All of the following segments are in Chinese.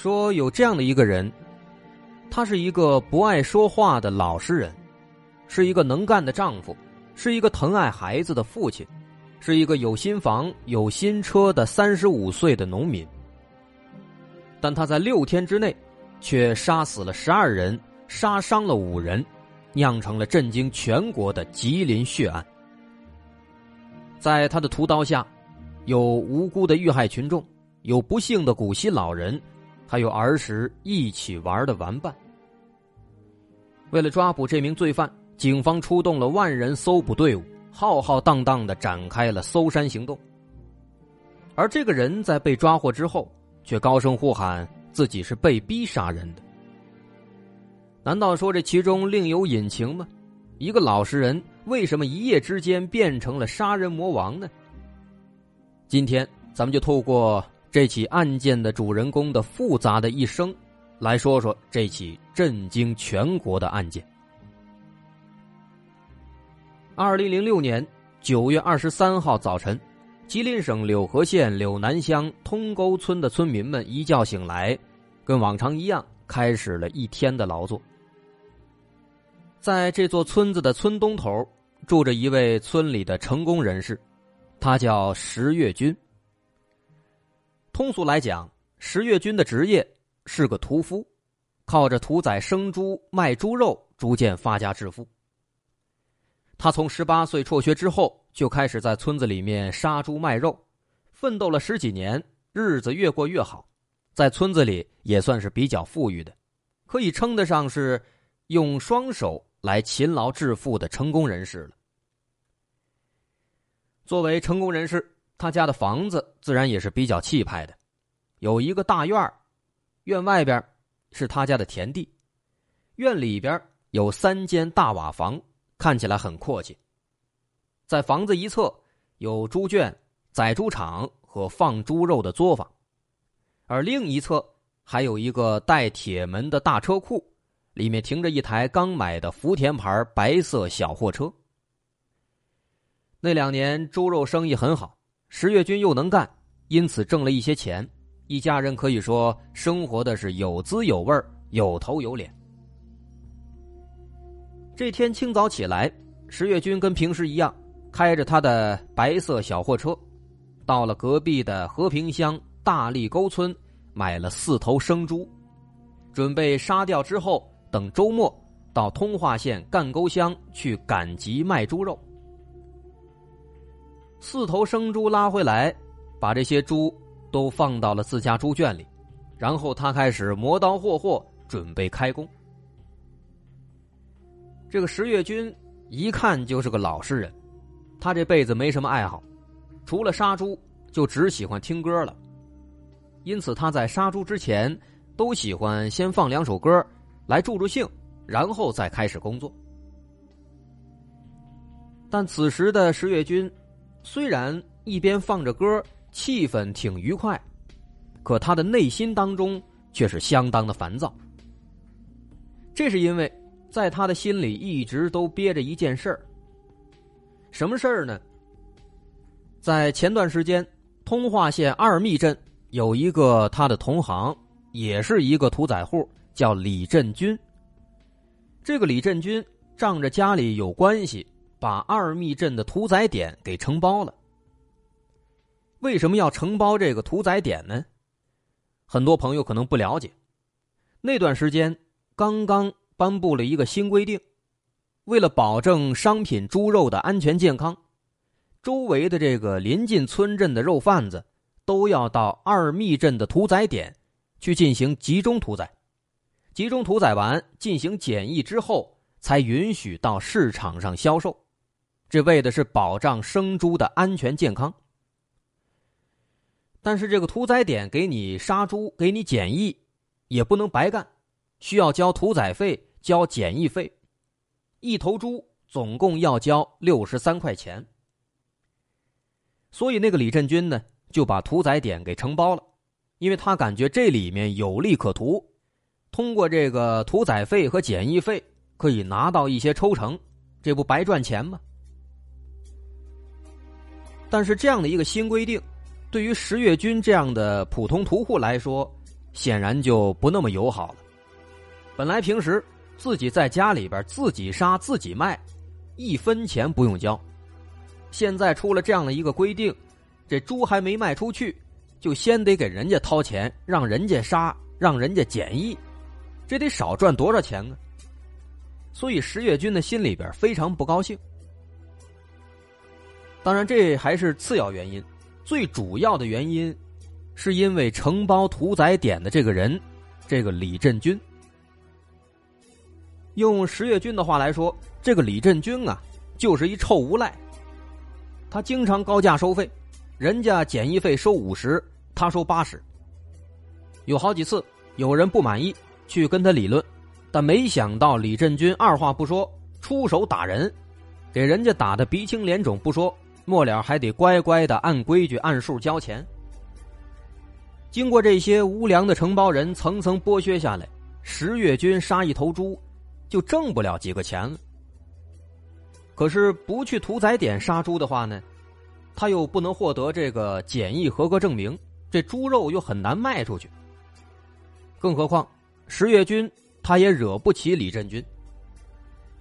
说有这样的一个人，他是一个不爱说话的老实人，是一个能干的丈夫，是一个疼爱孩子的父亲，是一个有新房有新车的三十五岁的农民。但他在六天之内，却杀死了十二人，杀伤了五人，酿成了震惊全国的吉林血案。在他的屠刀下，有无辜的遇害群众，有不幸的古稀老人。还有儿时一起玩的玩伴。为了抓捕这名罪犯，警方出动了万人搜捕队伍，浩浩荡荡的展开了搜山行动。而这个人在被抓获之后，却高声呼喊自己是被逼杀人的。难道说这其中另有隐情吗？一个老实人为什么一夜之间变成了杀人魔王呢？今天咱们就透过。这起案件的主人公的复杂的一生，来说说这起震惊全国的案件。二零零六年九月二十三号早晨，吉林省柳河县柳南乡通沟村的村民们一觉醒来，跟往常一样开始了一天的劳作。在这座村子的村东头，住着一位村里的成功人士，他叫石月军。通俗来讲，石月军的职业是个屠夫，靠着屠宰生猪卖猪肉逐渐发家致富。他从十八岁辍学之后就开始在村子里面杀猪卖肉，奋斗了十几年，日子越过越好，在村子里也算是比较富裕的，可以称得上是用双手来勤劳致富的成功人士了。作为成功人士。他家的房子自然也是比较气派的，有一个大院儿，院外边是他家的田地，院里边有三间大瓦房，看起来很阔气。在房子一侧有猪圈、宰猪场和放猪肉的作坊，而另一侧还有一个带铁门的大车库，里面停着一台刚买的福田牌白色小货车。那两年猪肉生意很好。石月军又能干，因此挣了一些钱，一家人可以说生活的是有滋有味有头有脸。这天清早起来，石月军跟平时一样，开着他的白色小货车，到了隔壁的和平乡大力沟村，买了四头生猪，准备杀掉之后，等周末到通化县干沟乡去赶集卖猪肉。四头生猪拉回来，把这些猪都放到了自家猪圈里，然后他开始磨刀霍霍，准备开工。这个石月军一看就是个老实人，他这辈子没什么爱好，除了杀猪就只喜欢听歌了，因此他在杀猪之前都喜欢先放两首歌来助助兴，然后再开始工作。但此时的石月军。虽然一边放着歌，气氛挺愉快，可他的内心当中却是相当的烦躁。这是因为，在他的心里一直都憋着一件事儿。什么事儿呢？在前段时间，通化县二密镇有一个他的同行，也是一个屠宰户，叫李振军。这个李振军仗着家里有关系。把二密镇的屠宰点给承包了。为什么要承包这个屠宰点呢？很多朋友可能不了解，那段时间刚刚颁布了一个新规定，为了保证商品猪肉的安全健康，周围的这个临近村镇的肉贩子都要到二密镇的屠宰点去进行集中屠宰，集中屠宰完进行检疫之后，才允许到市场上销售。这为的是保障生猪的安全健康，但是这个屠宰点给你杀猪、给你检疫，也不能白干，需要交屠宰费、交检疫费，一头猪总共要交六十三块钱。所以那个李振军呢，就把屠宰点给承包了，因为他感觉这里面有利可图，通过这个屠宰费和检疫费可以拿到一些抽成，这不白赚钱吗？但是这样的一个新规定，对于十月军这样的普通屠户来说，显然就不那么友好了。本来平时自己在家里边自己杀自己卖，一分钱不用交。现在出了这样的一个规定，这猪还没卖出去，就先得给人家掏钱，让人家杀，让人家检疫，这得少赚多少钱呢？所以十月军的心里边非常不高兴。当然，这还是次要原因，最主要的原因，是因为承包屠宰点的这个人，这个李振军。用石月军的话来说，这个李振军啊，就是一臭无赖。他经常高价收费，人家检疫费收五十，他收八十。有好几次，有人不满意，去跟他理论，但没想到李振军二话不说，出手打人，给人家打的鼻青脸肿不说。末了还得乖乖的按规矩按数交钱。经过这些无良的承包人层层剥削下来，十月军杀一头猪就挣不了几个钱了。可是不去屠宰点杀猪的话呢，他又不能获得这个检疫合格证明，这猪肉又很难卖出去。更何况十月军他也惹不起李振军，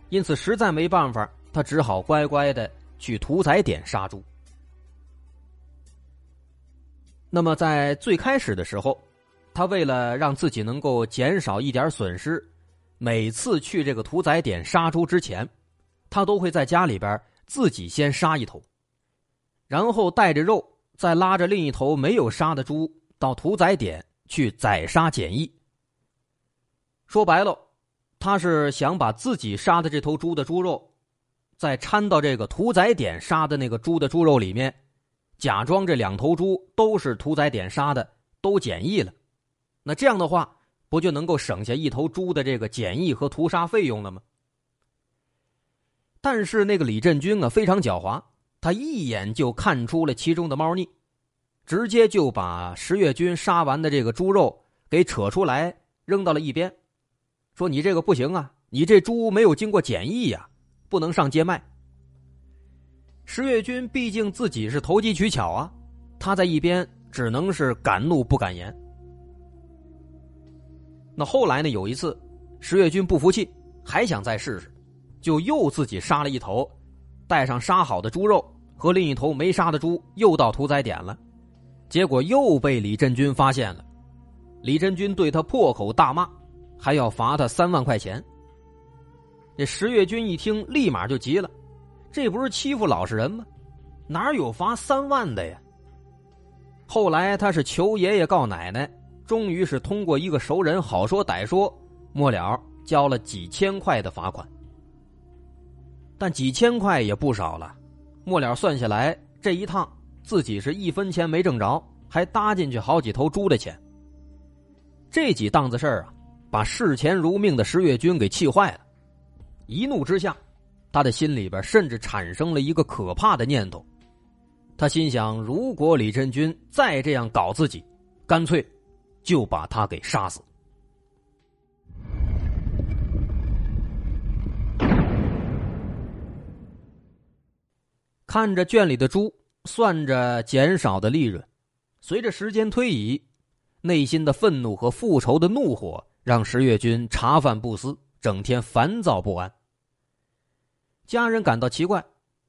因此实在没办法，他只好乖乖的。去屠宰点杀猪。那么，在最开始的时候，他为了让自己能够减少一点损失，每次去这个屠宰点杀猪之前，他都会在家里边自己先杀一头，然后带着肉，再拉着另一头没有杀的猪到屠宰点去宰杀检疫。说白了，他是想把自己杀的这头猪的猪肉。再掺到这个屠宰点杀的那个猪的猪肉里面，假装这两头猪都是屠宰点杀的，都检疫了。那这样的话，不就能够省下一头猪的这个检疫和屠杀费用了吗？但是那个李振军啊，非常狡猾，他一眼就看出了其中的猫腻，直接就把十月军杀完的这个猪肉给扯出来扔到了一边，说：“你这个不行啊，你这猪没有经过检疫呀。”不能上街卖。石跃军毕竟自己是投机取巧啊，他在一边只能是敢怒不敢言。那后来呢？有一次，石跃军不服气，还想再试试，就又自己杀了一头，带上杀好的猪肉和另一头没杀的猪，又到屠宰点了。结果又被李振军发现了，李振军对他破口大骂，还要罚他三万块钱。这石月军一听，立马就急了，这不是欺负老实人吗？哪有罚三万的呀？后来他是求爷爷告奶奶，终于是通过一个熟人好说歹说，末了交了几千块的罚款。但几千块也不少了，末了算下来，这一趟自己是一分钱没挣着，还搭进去好几头猪的钱。这几档子事儿啊，把视钱如命的石月军给气坏了。一怒之下，他的心里边甚至产生了一个可怕的念头。他心想，如果李振军再这样搞自己，干脆就把他给杀死。看着圈里的猪，算着减少的利润，随着时间推移，内心的愤怒和复仇的怒火让石月军茶饭不思，整天烦躁不安。家人感到奇怪，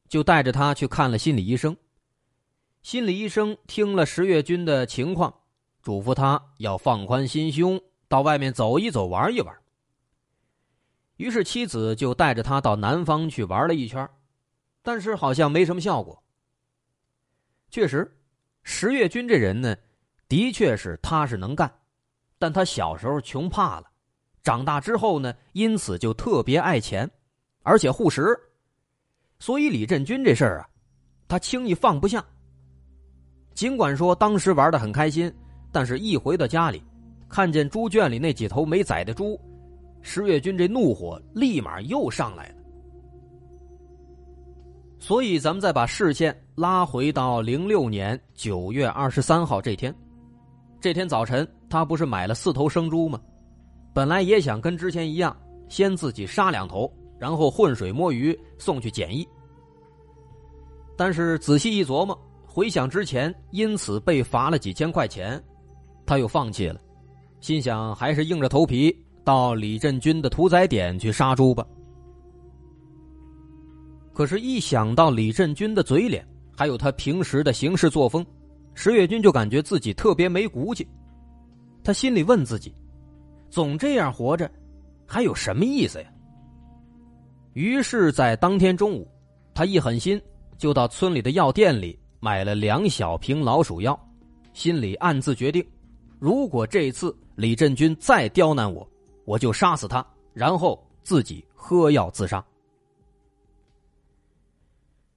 就带着他去看了心理医生。心理医生听了石月军的情况，嘱咐他要放宽心胸，到外面走一走，玩一玩。于是妻子就带着他到南方去玩了一圈，但是好像没什么效果。确实，石月军这人呢，的确是踏实能干，但他小时候穷怕了，长大之后呢，因此就特别爱钱，而且护食。所以李振军这事儿啊，他轻易放不下。尽管说当时玩的很开心，但是一回到家里，看见猪圈里那几头没宰的猪，石月军这怒火立马又上来了。所以咱们再把视线拉回到零六年九月二十三号这天，这天早晨他不是买了四头生猪吗？本来也想跟之前一样，先自己杀两头。然后浑水摸鱼送去检疫，但是仔细一琢磨，回想之前因此被罚了几千块钱，他又放弃了，心想还是硬着头皮到李振军的屠宰点去杀猪吧。可是，一想到李振军的嘴脸，还有他平时的行事作风，石跃军就感觉自己特别没骨气。他心里问自己：总这样活着，还有什么意思呀？于是，在当天中午，他一狠心，就到村里的药店里买了两小瓶老鼠药，心里暗自决定：如果这次李振军再刁难我，我就杀死他，然后自己喝药自杀。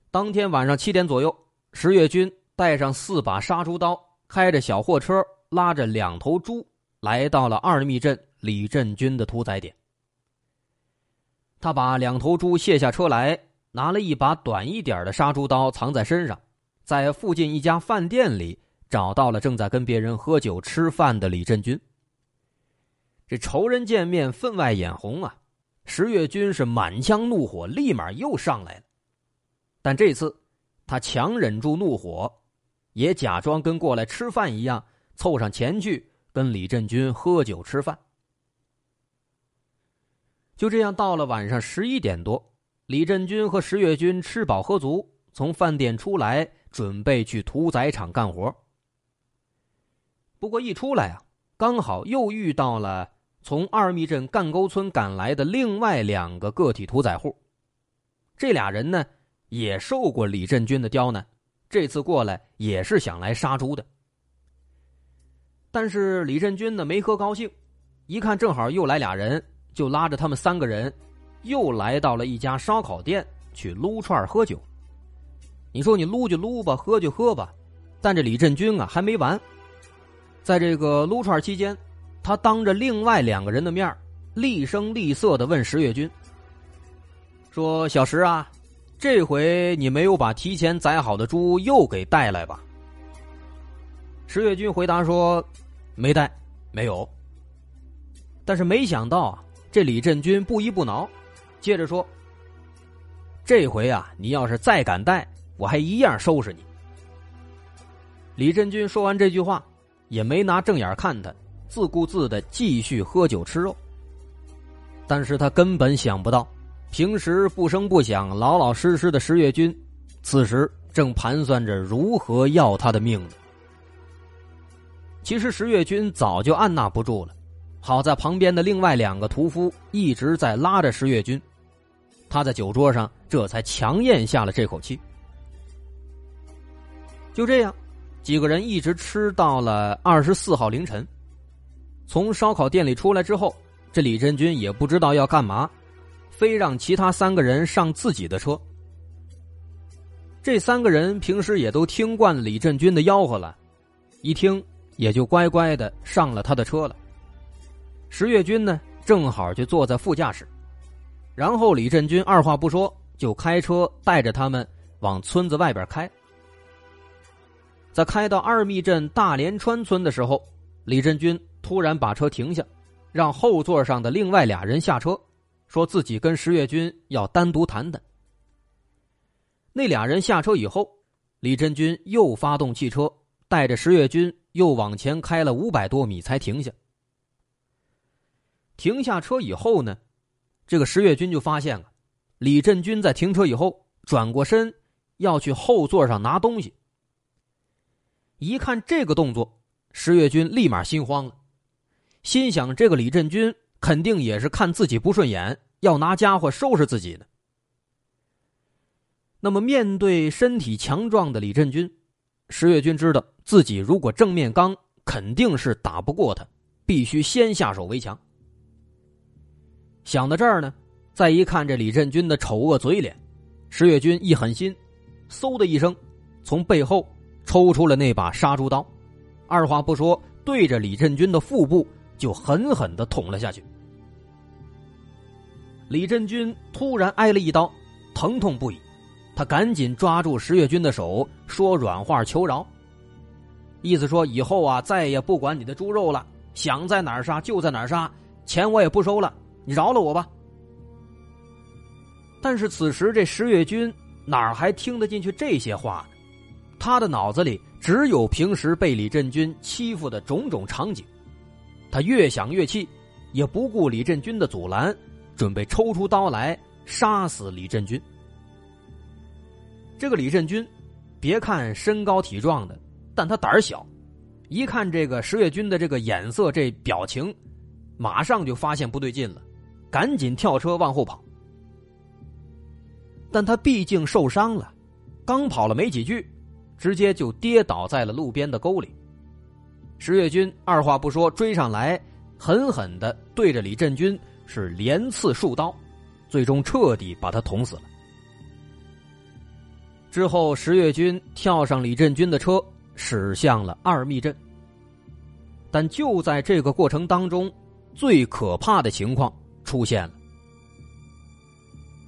当天晚上七点左右，石跃军带上四把杀猪刀，开着小货车，拉着两头猪，来到了二密镇李振军的屠宰点。他把两头猪卸下车来，拿了一把短一点的杀猪刀藏在身上，在附近一家饭店里找到了正在跟别人喝酒吃饭的李振军。这仇人见面分外眼红啊！石月军是满腔怒火，立马又上来了。但这次，他强忍住怒火，也假装跟过来吃饭一样，凑上前去跟李振军喝酒吃饭。就这样，到了晚上十一点多，李振军和石月军吃饱喝足，从饭店出来，准备去屠宰场干活。不过一出来啊，刚好又遇到了从二密镇干沟村赶来的另外两个个体屠宰户。这俩人呢，也受过李振军的刁难，这次过来也是想来杀猪的。但是李振军呢，没喝高兴，一看正好又来俩人。就拉着他们三个人，又来到了一家烧烤店去撸串喝酒。你说你撸就撸吧，喝就喝吧。但这李振军啊还没完，在这个撸串期间，他当着另外两个人的面，厉声厉色的问石跃军：“说小石啊，这回你没有把提前宰好的猪又给带来吧？”石跃军回答说：“没带，没有。”但是没想到。这李振军不依不挠，接着说：“这回啊，你要是再敢带，我还一样收拾你。”李振军说完这句话，也没拿正眼看他，自顾自的继续喝酒吃肉。但是他根本想不到，平时不声不响、老老实实的石月军，此时正盘算着如何要他的命呢。其实石月军早就按捺不住了。好在旁边的另外两个屠夫一直在拉着石月军，他在酒桌上这才强咽下了这口气。就这样，几个人一直吃到了二十四号凌晨。从烧烤店里出来之后，这李振军也不知道要干嘛，非让其他三个人上自己的车。这三个人平时也都听惯李振军的吆喝了，一听也就乖乖的上了他的车了。石月军呢，正好就坐在副驾驶，然后李振军二话不说就开车带着他们往村子外边开。在开到二密镇大连川村的时候，李振军突然把车停下，让后座上的另外俩人下车，说自己跟石月军要单独谈谈。那俩人下车以后，李振军又发动汽车，带着石月军又往前开了五百多米才停下。停下车以后呢，这个石月军就发现了，李振军在停车以后转过身，要去后座上拿东西。一看这个动作，石月军立马心慌了，心想这个李振军肯定也是看自己不顺眼，要拿家伙收拾自己的。那么面对身体强壮的李振军，石月军知道自己如果正面刚肯定是打不过他，必须先下手为强。想到这儿呢，再一看这李振军的丑恶嘴脸，石月军一狠心，嗖的一声，从背后抽出了那把杀猪刀，二话不说，对着李振军的腹部就狠狠的捅了下去。李振军突然挨了一刀，疼痛不已，他赶紧抓住石月军的手，说软话求饶，意思说以后啊再也不管你的猪肉了，想在哪儿杀就在哪儿杀，钱我也不收了。你饶了我吧！但是此时这石月君哪儿还听得进去这些话呢？他的脑子里只有平时被李振军欺负的种种场景。他越想越气，也不顾李振军的阻拦，准备抽出刀来杀死李振军。这个李振军，别看身高体壮的，但他胆儿小。一看这个石月军的这个眼色，这表情，马上就发现不对劲了。赶紧跳车往后跑，但他毕竟受伤了，刚跑了没几句，直接就跌倒在了路边的沟里。石月军二话不说追上来，狠狠的对着李振军是连刺数刀，最终彻底把他捅死了。之后，石月军跳上李振军的车，驶向了二密镇。但就在这个过程当中，最可怕的情况。出现了。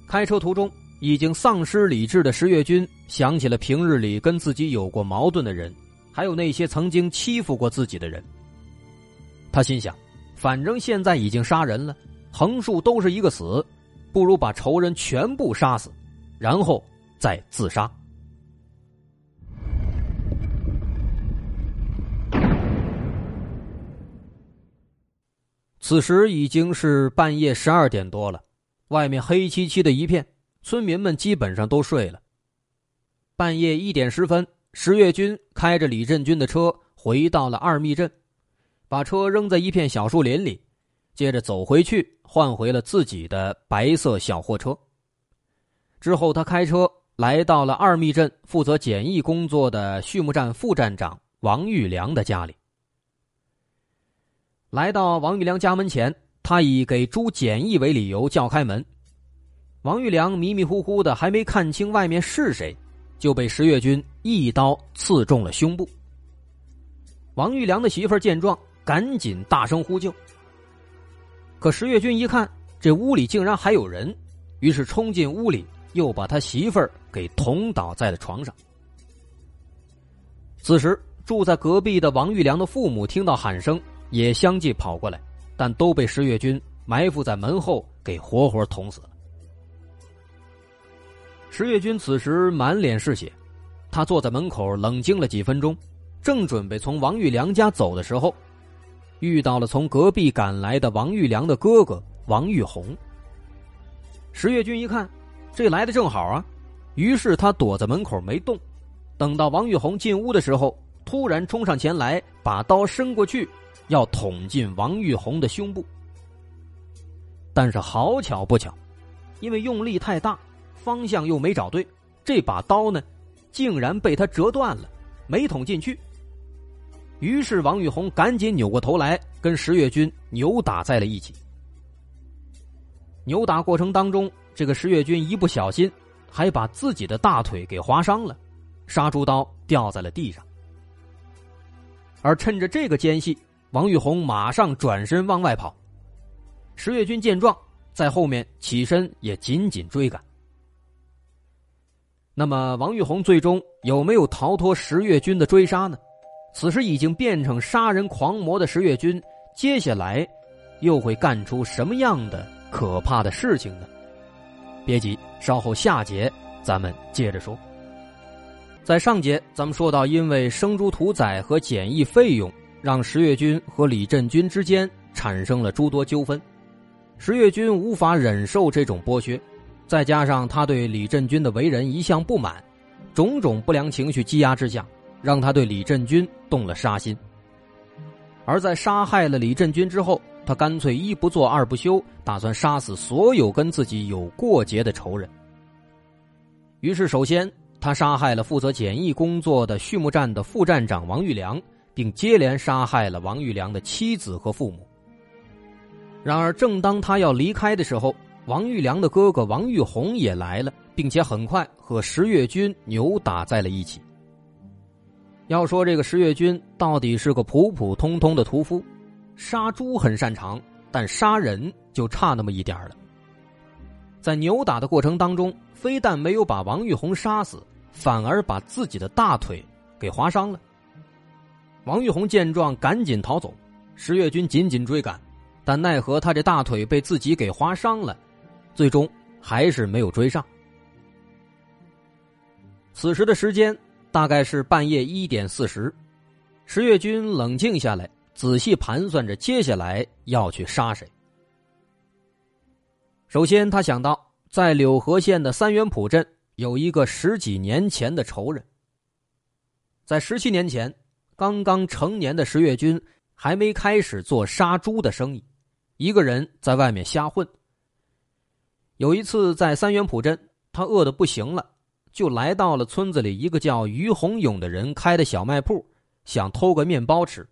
开车途中，已经丧失理智的石月军想起了平日里跟自己有过矛盾的人，还有那些曾经欺负过自己的人。他心想，反正现在已经杀人了，横竖都是一个死，不如把仇人全部杀死，然后再自杀。此时已经是半夜十二点多了，外面黑漆漆的一片，村民们基本上都睡了。半夜一点十分，石月军开着李振军的车回到了二密镇，把车扔在一片小树林里，接着走回去换回了自己的白色小货车。之后，他开车来到了二密镇负责检疫工作的畜牧站副站长王玉良的家里。来到王玉良家门前，他以给猪检疫为理由叫开门。王玉良迷迷糊糊的，还没看清外面是谁，就被石月军一刀刺中了胸部。王玉良的媳妇儿见状，赶紧大声呼救。可石月军一看这屋里竟然还有人，于是冲进屋里，又把他媳妇儿给捅倒在了床上。此时住在隔壁的王玉良的父母听到喊声。也相继跑过来，但都被石月军埋伏在门后给活活捅死了。石月军此时满脸是血，他坐在门口冷静了几分钟，正准备从王玉良家走的时候，遇到了从隔壁赶来的王玉良的哥哥王玉红。石月军一看，这来的正好啊，于是他躲在门口没动。等到王玉红进屋的时候，突然冲上前来，把刀伸过去。要捅进王玉红的胸部，但是好巧不巧，因为用力太大，方向又没找对，这把刀呢，竟然被他折断了，没捅进去。于是王玉红赶紧扭过头来，跟石月军扭打在了一起。扭打过程当中，这个石月军一不小心，还把自己的大腿给划伤了，杀猪刀掉在了地上，而趁着这个间隙。王玉红马上转身往外跑，石月军见状在后面起身也紧紧追赶。那么，王玉红最终有没有逃脱石月军的追杀呢？此时已经变成杀人狂魔的石月军，接下来又会干出什么样的可怕的事情呢？别急，稍后下节咱们接着说。在上节咱们说到，因为生猪屠宰和检疫费用。让石越军和李振军之间产生了诸多纠纷，石越军无法忍受这种剥削，再加上他对李振军的为人一向不满，种种不良情绪积压之下，让他对李振军动了杀心。而在杀害了李振军之后，他干脆一不做二不休，打算杀死所有跟自己有过节的仇人。于是，首先他杀害了负责检疫工作的畜牧站的副站长王玉良。并接连杀害了王玉良的妻子和父母。然而，正当他要离开的时候，王玉良的哥哥王玉红也来了，并且很快和石月军扭打在了一起。要说这个石月军到底是个普普通通的屠夫，杀猪很擅长，但杀人就差那么一点儿了。在扭打的过程当中，非但没有把王玉红杀死，反而把自己的大腿给划伤了。王玉红见状，赶紧逃走。石月军紧紧追赶，但奈何他这大腿被自己给划伤了，最终还是没有追上。此时的时间大概是半夜一点四十。石月军冷静下来，仔细盘算着接下来要去杀谁。首先，他想到在柳河县的三元浦镇有一个十几年前的仇人，在十七年前。刚刚成年的石月军还没开始做杀猪的生意，一个人在外面瞎混。有一次在三元浦镇，他饿得不行了，就来到了村子里一个叫于洪勇的人开的小卖铺，想偷个面包吃，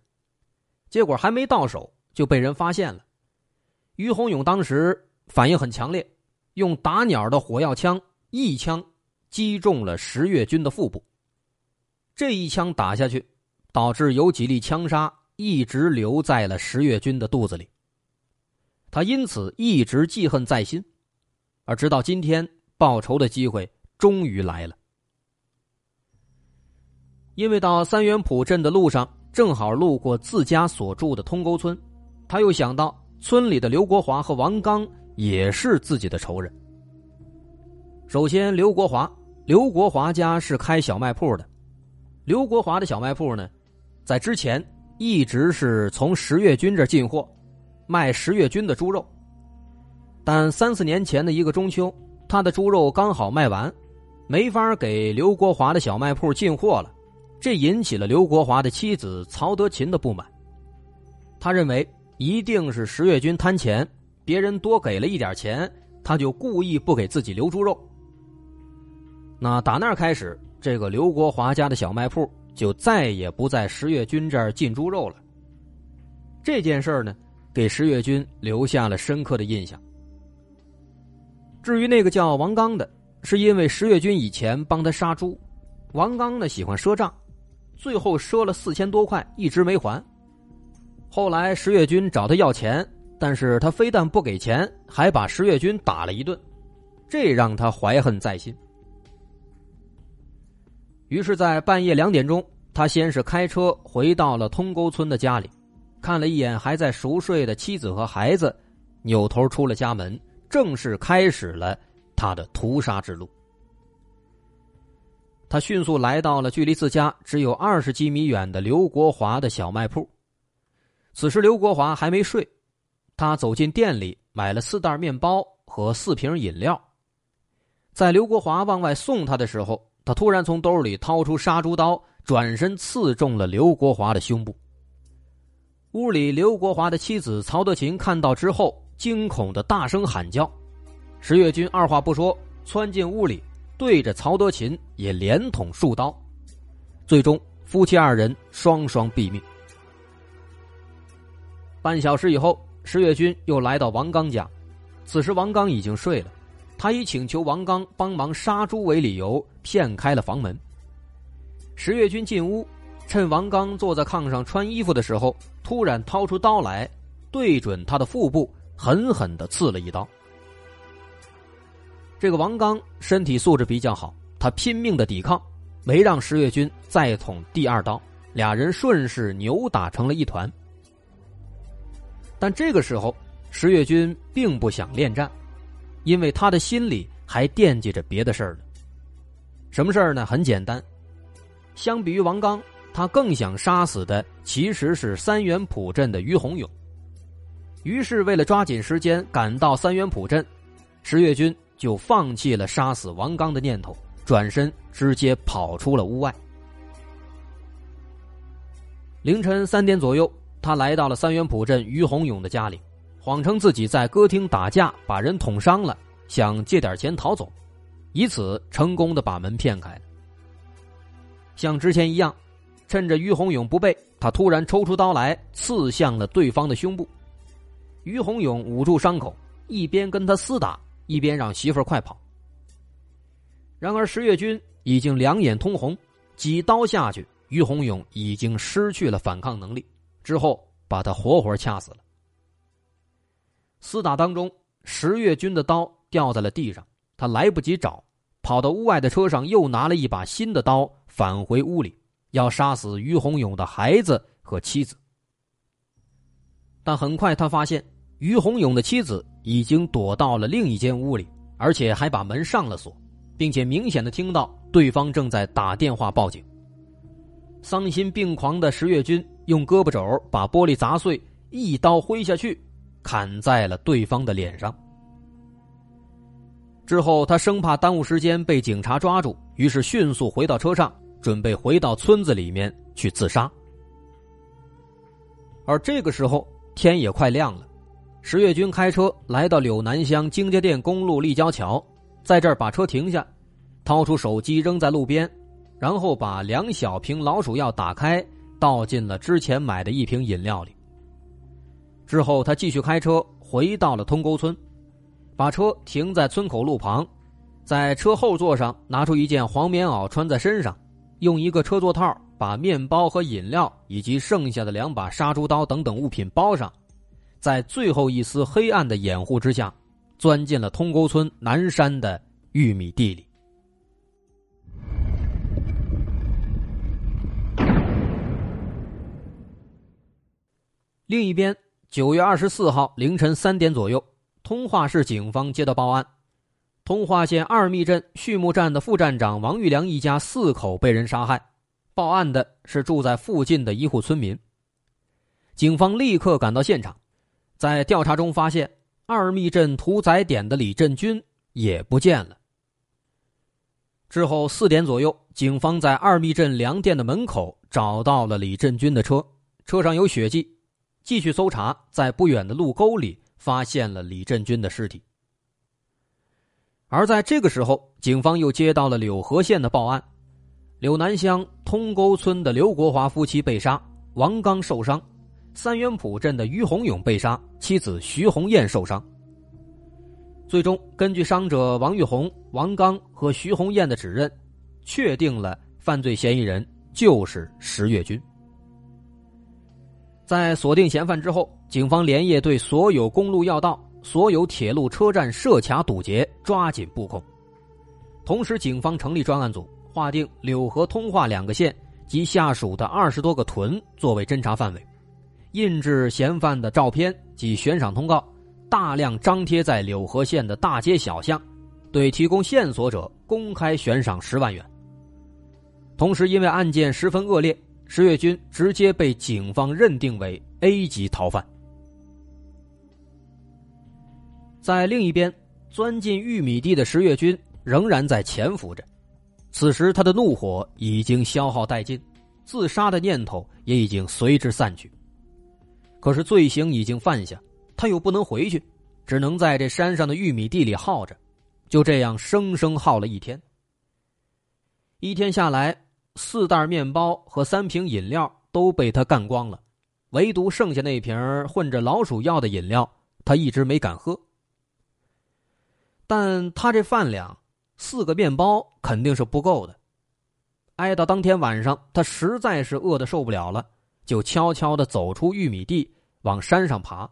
结果还没到手就被人发现了。于洪勇当时反应很强烈，用打鸟的火药枪一枪击中了石月军的腹部，这一枪打下去。导致有几粒枪杀一直留在了石月军的肚子里，他因此一直记恨在心，而直到今天报仇的机会终于来了。因为到三元浦镇的路上正好路过自家所住的通沟村，他又想到村里的刘国华和王刚也是自己的仇人。首先，刘国华，刘国华家是开小卖铺的，刘国华的小卖铺呢。在之前一直是从十月军这进货，卖十月军的猪肉。但三四年前的一个中秋，他的猪肉刚好卖完，没法给刘国华的小卖铺进货了。这引起了刘国华的妻子曹德勤的不满。他认为一定是十月军贪钱，别人多给了一点钱，他就故意不给自己留猪肉。那打那儿开始，这个刘国华家的小卖铺。就再也不在石月军这儿进猪肉了。这件事儿呢，给石月军留下了深刻的印象。至于那个叫王刚的，是因为石月军以前帮他杀猪，王刚呢喜欢赊账，最后赊了四千多块，一直没还。后来石月军找他要钱，但是他非但不给钱，还把石月军打了一顿，这让他怀恨在心。于是，在半夜两点钟，他先是开车回到了通沟村的家里，看了一眼还在熟睡的妻子和孩子，扭头出了家门，正式开始了他的屠杀之路。他迅速来到了距离自家只有二十几米远的刘国华的小卖铺，此时刘国华还没睡，他走进店里买了四袋面包和四瓶饮料，在刘国华往外送他的时候。他突然从兜里掏出杀猪刀，转身刺中了刘国华的胸部。屋里，刘国华的妻子曹德琴看到之后，惊恐的大声喊叫。石月军二话不说，窜进屋里，对着曹德琴也连捅数刀，最终夫妻二人双双毙命。半小时以后，石月军又来到王刚家，此时王刚已经睡了。他以请求王刚帮忙杀猪为理由，骗开了房门。石月军进屋，趁王刚坐在炕上穿衣服的时候，突然掏出刀来，对准他的腹部，狠狠的刺了一刀。这个王刚身体素质比较好，他拼命的抵抗，没让石月军再捅第二刀。俩人顺势扭打成了一团。但这个时候，石月军并不想恋战。因为他的心里还惦记着别的事儿呢，什么事儿呢？很简单，相比于王刚，他更想杀死的其实是三元浦镇的于洪勇。于是，为了抓紧时间赶到三元浦镇，石月军就放弃了杀死王刚的念头，转身直接跑出了屋外。凌晨三点左右，他来到了三元浦镇于洪勇的家里。谎称自己在歌厅打架把人捅伤了，想借点钱逃走，以此成功的把门骗开。像之前一样，趁着于洪勇不备，他突然抽出刀来刺向了对方的胸部。于洪勇捂住伤口，一边跟他厮打，一边让媳妇儿快跑。然而石月军已经两眼通红，几刀下去，于洪勇已经失去了反抗能力，之后把他活活掐死了。厮打当中，石月军的刀掉在了地上，他来不及找，跑到屋外的车上又拿了一把新的刀，返回屋里要杀死于洪勇的孩子和妻子。但很快他发现于洪勇的妻子已经躲到了另一间屋里，而且还把门上了锁，并且明显的听到对方正在打电话报警。丧心病狂的石月军用胳膊肘把玻璃砸碎，一刀挥下去。砍在了对方的脸上。之后，他生怕耽误时间被警察抓住，于是迅速回到车上，准备回到村子里面去自杀。而这个时候，天也快亮了。石月军开车来到柳南乡金家店公路立交桥，在这儿把车停下，掏出手机扔在路边，然后把两小瓶老鼠药打开，倒进了之前买的一瓶饮料里。之后，他继续开车回到了通沟村，把车停在村口路旁，在车后座上拿出一件黄棉袄穿在身上，用一个车座套把面包和饮料以及剩下的两把杀猪刀等等物品包上，在最后一丝黑暗的掩护之下，钻进了通沟村南山的玉米地里。另一边。九月二十四号凌晨三点左右，通化市警方接到报案，通化县二密镇畜牧站的副站长王玉良一家四口被人杀害。报案的是住在附近的一户村民。警方立刻赶到现场，在调查中发现，二密镇屠宰点的李振军也不见了。之后四点左右，警方在二密镇粮店的门口找到了李振军的车，车上有血迹。继续搜查，在不远的路沟里发现了李振军的尸体。而在这个时候，警方又接到了柳河县的报案：柳南乡通沟村的刘国华夫妻被杀，王刚受伤；三元浦镇的于洪勇被杀，妻子徐红艳受伤。最终，根据伤者王玉红、王刚和徐红艳的指认，确定了犯罪嫌疑人就是石月军。在锁定嫌犯之后，警方连夜对所有公路要道、所有铁路车站设卡堵截，抓紧布控。同时，警方成立专案组，划定柳河、通化两个县及下属的二十多个屯作为侦查范围，印制嫌犯的照片及悬赏通告，大量张贴在柳河县的大街小巷，对提供线索者公开悬赏十万元。同时，因为案件十分恶劣。十月军直接被警方认定为 A 级逃犯。在另一边，钻进玉米地的十月军仍然在潜伏着。此时，他的怒火已经消耗殆尽，自杀的念头也已经随之散去。可是，罪行已经犯下，他又不能回去，只能在这山上的玉米地里耗着。就这样，生生耗了一天。一天下来。四袋面包和三瓶饮料都被他干光了，唯独剩下那瓶混着老鼠药的饮料，他一直没敢喝。但他这饭量，四个面包肯定是不够的。挨到当天晚上，他实在是饿的受不了了，就悄悄的走出玉米地，往山上爬。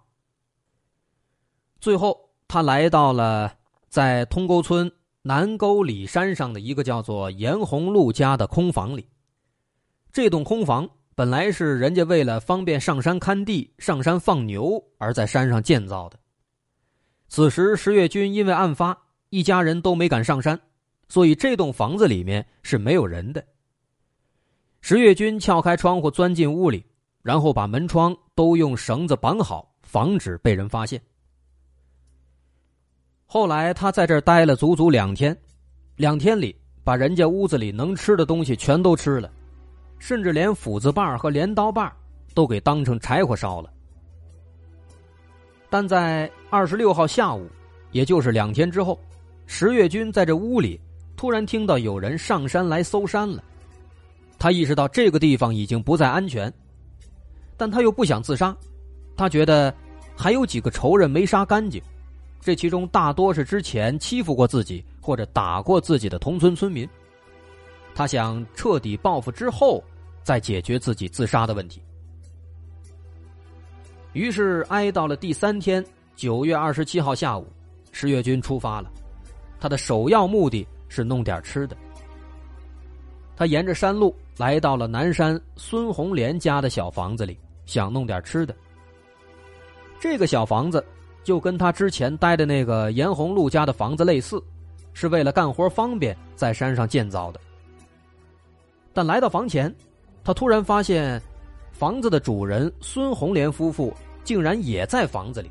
最后，他来到了在通沟村。南沟里山上的一个叫做严红路家的空房里，这栋空房本来是人家为了方便上山看地、上山放牛而在山上建造的。此时石月军因为案发，一家人都没敢上山，所以这栋房子里面是没有人的。石月军撬开窗户钻进屋里，然后把门窗都用绳子绑好，防止被人发现。后来他在这儿待了足足两天，两天里把人家屋子里能吃的东西全都吃了，甚至连斧子把和镰刀把都给当成柴火烧了。但在二十六号下午，也就是两天之后，石月军在这屋里突然听到有人上山来搜山了，他意识到这个地方已经不再安全，但他又不想自杀，他觉得还有几个仇人没杀干净。这其中大多是之前欺负过自己或者打过自己的同村村民，他想彻底报复之后再解决自己自杀的问题。于是挨到了第三天，九月二十七号下午，石跃军出发了。他的首要目的是弄点吃的。他沿着山路来到了南山孙红莲家的小房子里，想弄点吃的。这个小房子。就跟他之前待的那个严红露家的房子类似，是为了干活方便在山上建造的。但来到房前，他突然发现，房子的主人孙红莲夫妇竟然也在房子里。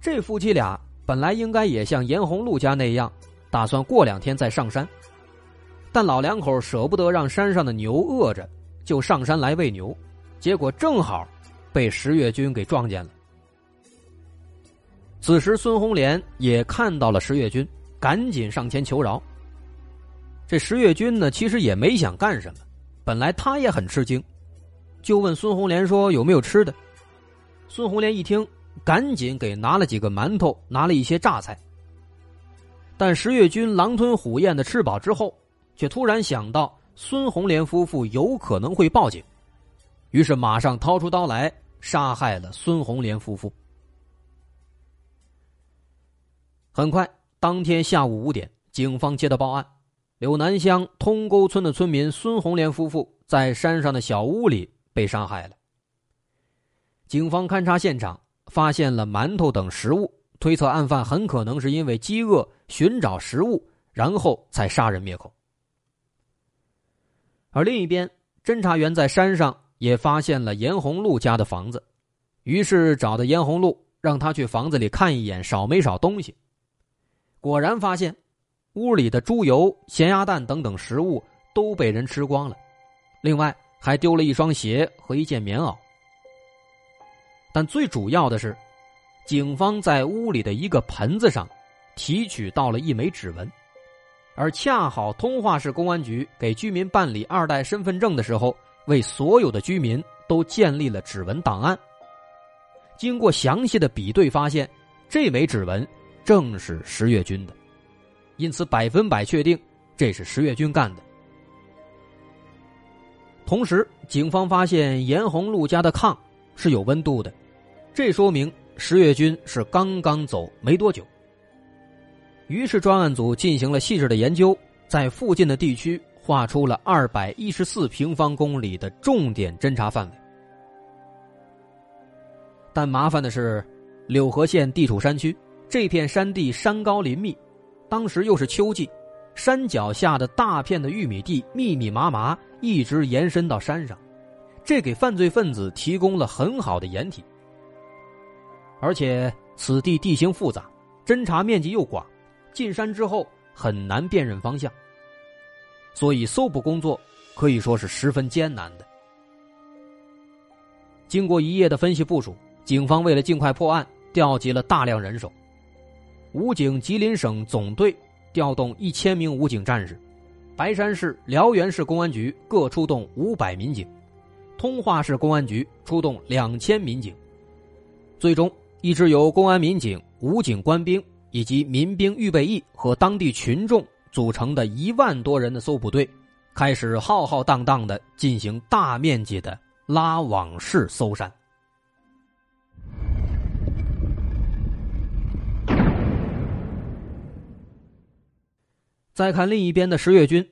这夫妻俩本来应该也像严红露家那样，打算过两天再上山，但老两口舍不得让山上的牛饿着，就上山来喂牛，结果正好被石月军给撞见了。此时，孙红莲也看到了石月军，赶紧上前求饶。这石月军呢，其实也没想干什么，本来他也很吃惊，就问孙红莲说：“有没有吃的？”孙红莲一听，赶紧给拿了几个馒头，拿了一些榨菜。但石月军狼吞虎咽的吃饱之后，却突然想到孙红莲夫妇有可能会报警，于是马上掏出刀来杀害了孙红莲夫妇。很快，当天下午五点，警方接到报案，柳南乡通沟村的村民孙红莲夫妇在山上的小屋里被杀害了。警方勘察现场，发现了馒头等食物，推测案犯很可能是因为饥饿寻找食物，然后才杀人灭口。而另一边，侦查员在山上也发现了严红路家的房子，于是找到严红路，让他去房子里看一眼，少没少东西。果然发现，屋里的猪油、咸鸭蛋等等食物都被人吃光了，另外还丢了一双鞋和一件棉袄。但最主要的是，警方在屋里的一个盆子上提取到了一枚指纹，而恰好通化市公安局给居民办理二代身份证的时候，为所有的居民都建立了指纹档案。经过详细的比对，发现这枚指纹。正是十月军的，因此百分百确定这是十月军干的。同时，警方发现严红路家的炕是有温度的，这说明十月军是刚刚走没多久。于是，专案组进行了细致的研究，在附近的地区画出了二百一十四平方公里的重点侦查范围。但麻烦的是，柳河县地处山区。这片山地山高林密，当时又是秋季，山脚下的大片的玉米地密密麻麻，一直延伸到山上，这给犯罪分子提供了很好的掩体。而且此地地形复杂，侦查面积又广，进山之后很难辨认方向，所以搜捕工作可以说是十分艰难的。经过一夜的分析部署，警方为了尽快破案，调集了大量人手。武警吉林省总队调动一千名武警战士，白山市、辽源市公安局各出动五百民警，通化市公安局出动两千民警。最终，一支由公安民警、武警官兵以及民兵预备役和当地群众组成的一万多人的搜捕队，开始浩浩荡荡的进行大面积的拉网式搜山。再看另一边的石月军，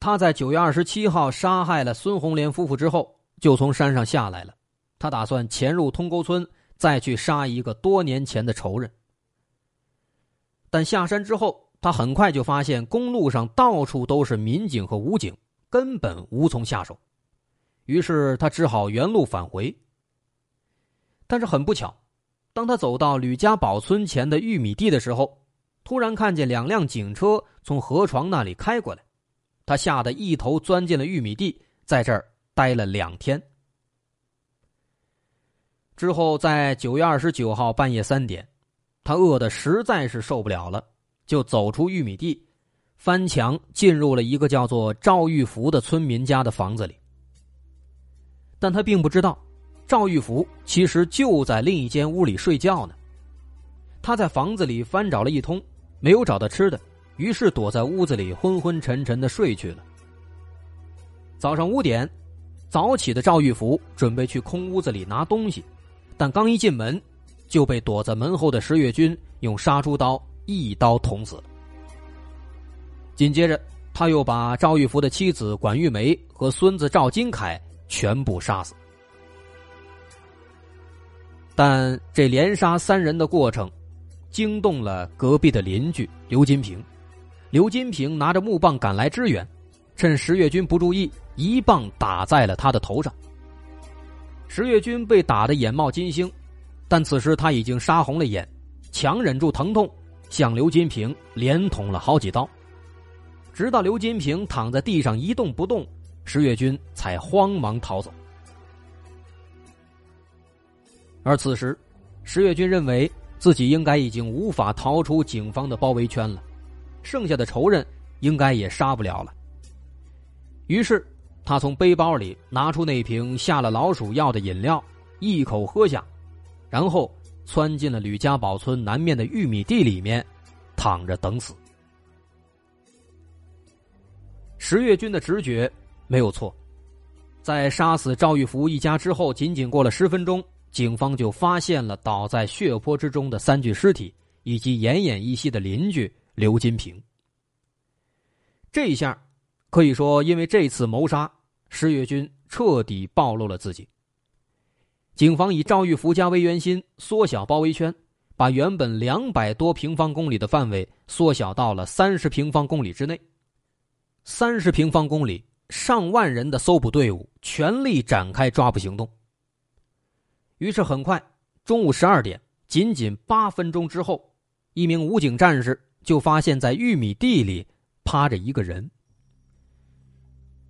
他在九月二十七号杀害了孙红莲夫妇之后，就从山上下来了。他打算潜入通沟村，再去杀一个多年前的仇人。但下山之后，他很快就发现公路上到处都是民警和武警，根本无从下手。于是他只好原路返回。但是很不巧，当他走到吕家堡村前的玉米地的时候。突然看见两辆警车从河床那里开过来，他吓得一头钻进了玉米地，在这儿待了两天。之后，在九月二十九号半夜三点，他饿的实在是受不了了，就走出玉米地，翻墙进入了一个叫做赵玉福的村民家的房子里。但他并不知道，赵玉福其实就在另一间屋里睡觉呢。他在房子里翻找了一通。没有找到吃的，于是躲在屋子里昏昏沉沉的睡去了。早上五点，早起的赵玉福准备去空屋子里拿东西，但刚一进门就被躲在门后的石月军用杀猪刀一刀捅死。紧接着，他又把赵玉福的妻子管玉梅和孙子赵金凯全部杀死。但这连杀三人的过程。惊动了隔壁的邻居刘金平，刘金平拿着木棒赶来支援，趁石月军不注意，一棒打在了他的头上。石月军被打得眼冒金星，但此时他已经杀红了眼，强忍住疼痛，向刘金平连捅了好几刀，直到刘金平躺在地上一动不动，石月军才慌忙逃走。而此时，石月军认为。自己应该已经无法逃出警方的包围圈了，剩下的仇人应该也杀不了了。于是，他从背包里拿出那瓶下了老鼠药的饮料，一口喝下，然后窜进了吕家堡村南面的玉米地里面，躺着等死。石月军的直觉没有错，在杀死赵玉福一家之后，仅仅过了十分钟。警方就发现了倒在血泊之中的三具尸体，以及奄奄一息的邻居刘金平。这一下，可以说因为这次谋杀，石跃军彻底暴露了自己。警方以赵玉福家为圆心，缩小包围圈，把原本两百多平方公里的范围缩小到了三十平方公里之内。三十平方公里，上万人的搜捕队伍全力展开抓捕行动。于是很快，中午十二点，仅仅八分钟之后，一名武警战士就发现，在玉米地里趴着一个人。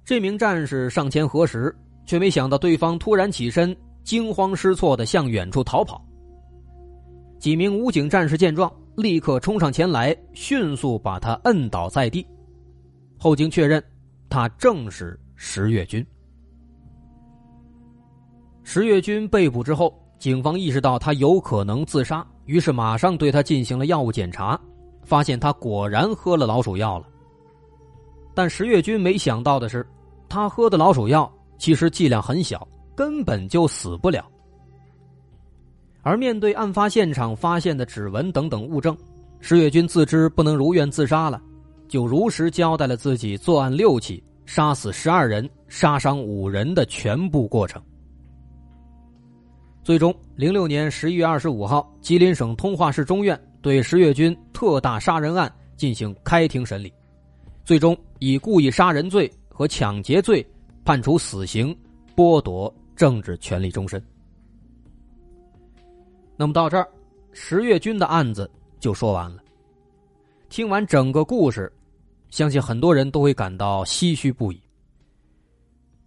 这名战士上前核实，却没想到对方突然起身，惊慌失措的向远处逃跑。几名武警战士见状，立刻冲上前来，迅速把他摁倒在地。后经确认，他正是石月军。石月军被捕之后，警方意识到他有可能自杀，于是马上对他进行了药物检查，发现他果然喝了老鼠药了。但石月军没想到的是，他喝的老鼠药其实剂量很小，根本就死不了。而面对案发现场发现的指纹等等物证，石月军自知不能如愿自杀了，就如实交代了自己作案六起、杀死十二人、杀伤五人的全部过程。最终，零六年十一月二十五号，吉林省通化市中院对石跃军特大杀人案进行开庭审理，最终以故意杀人罪和抢劫罪判处死刑，剥夺政治权利终身。那么到这儿，石跃军的案子就说完了。听完整个故事，相信很多人都会感到唏嘘不已。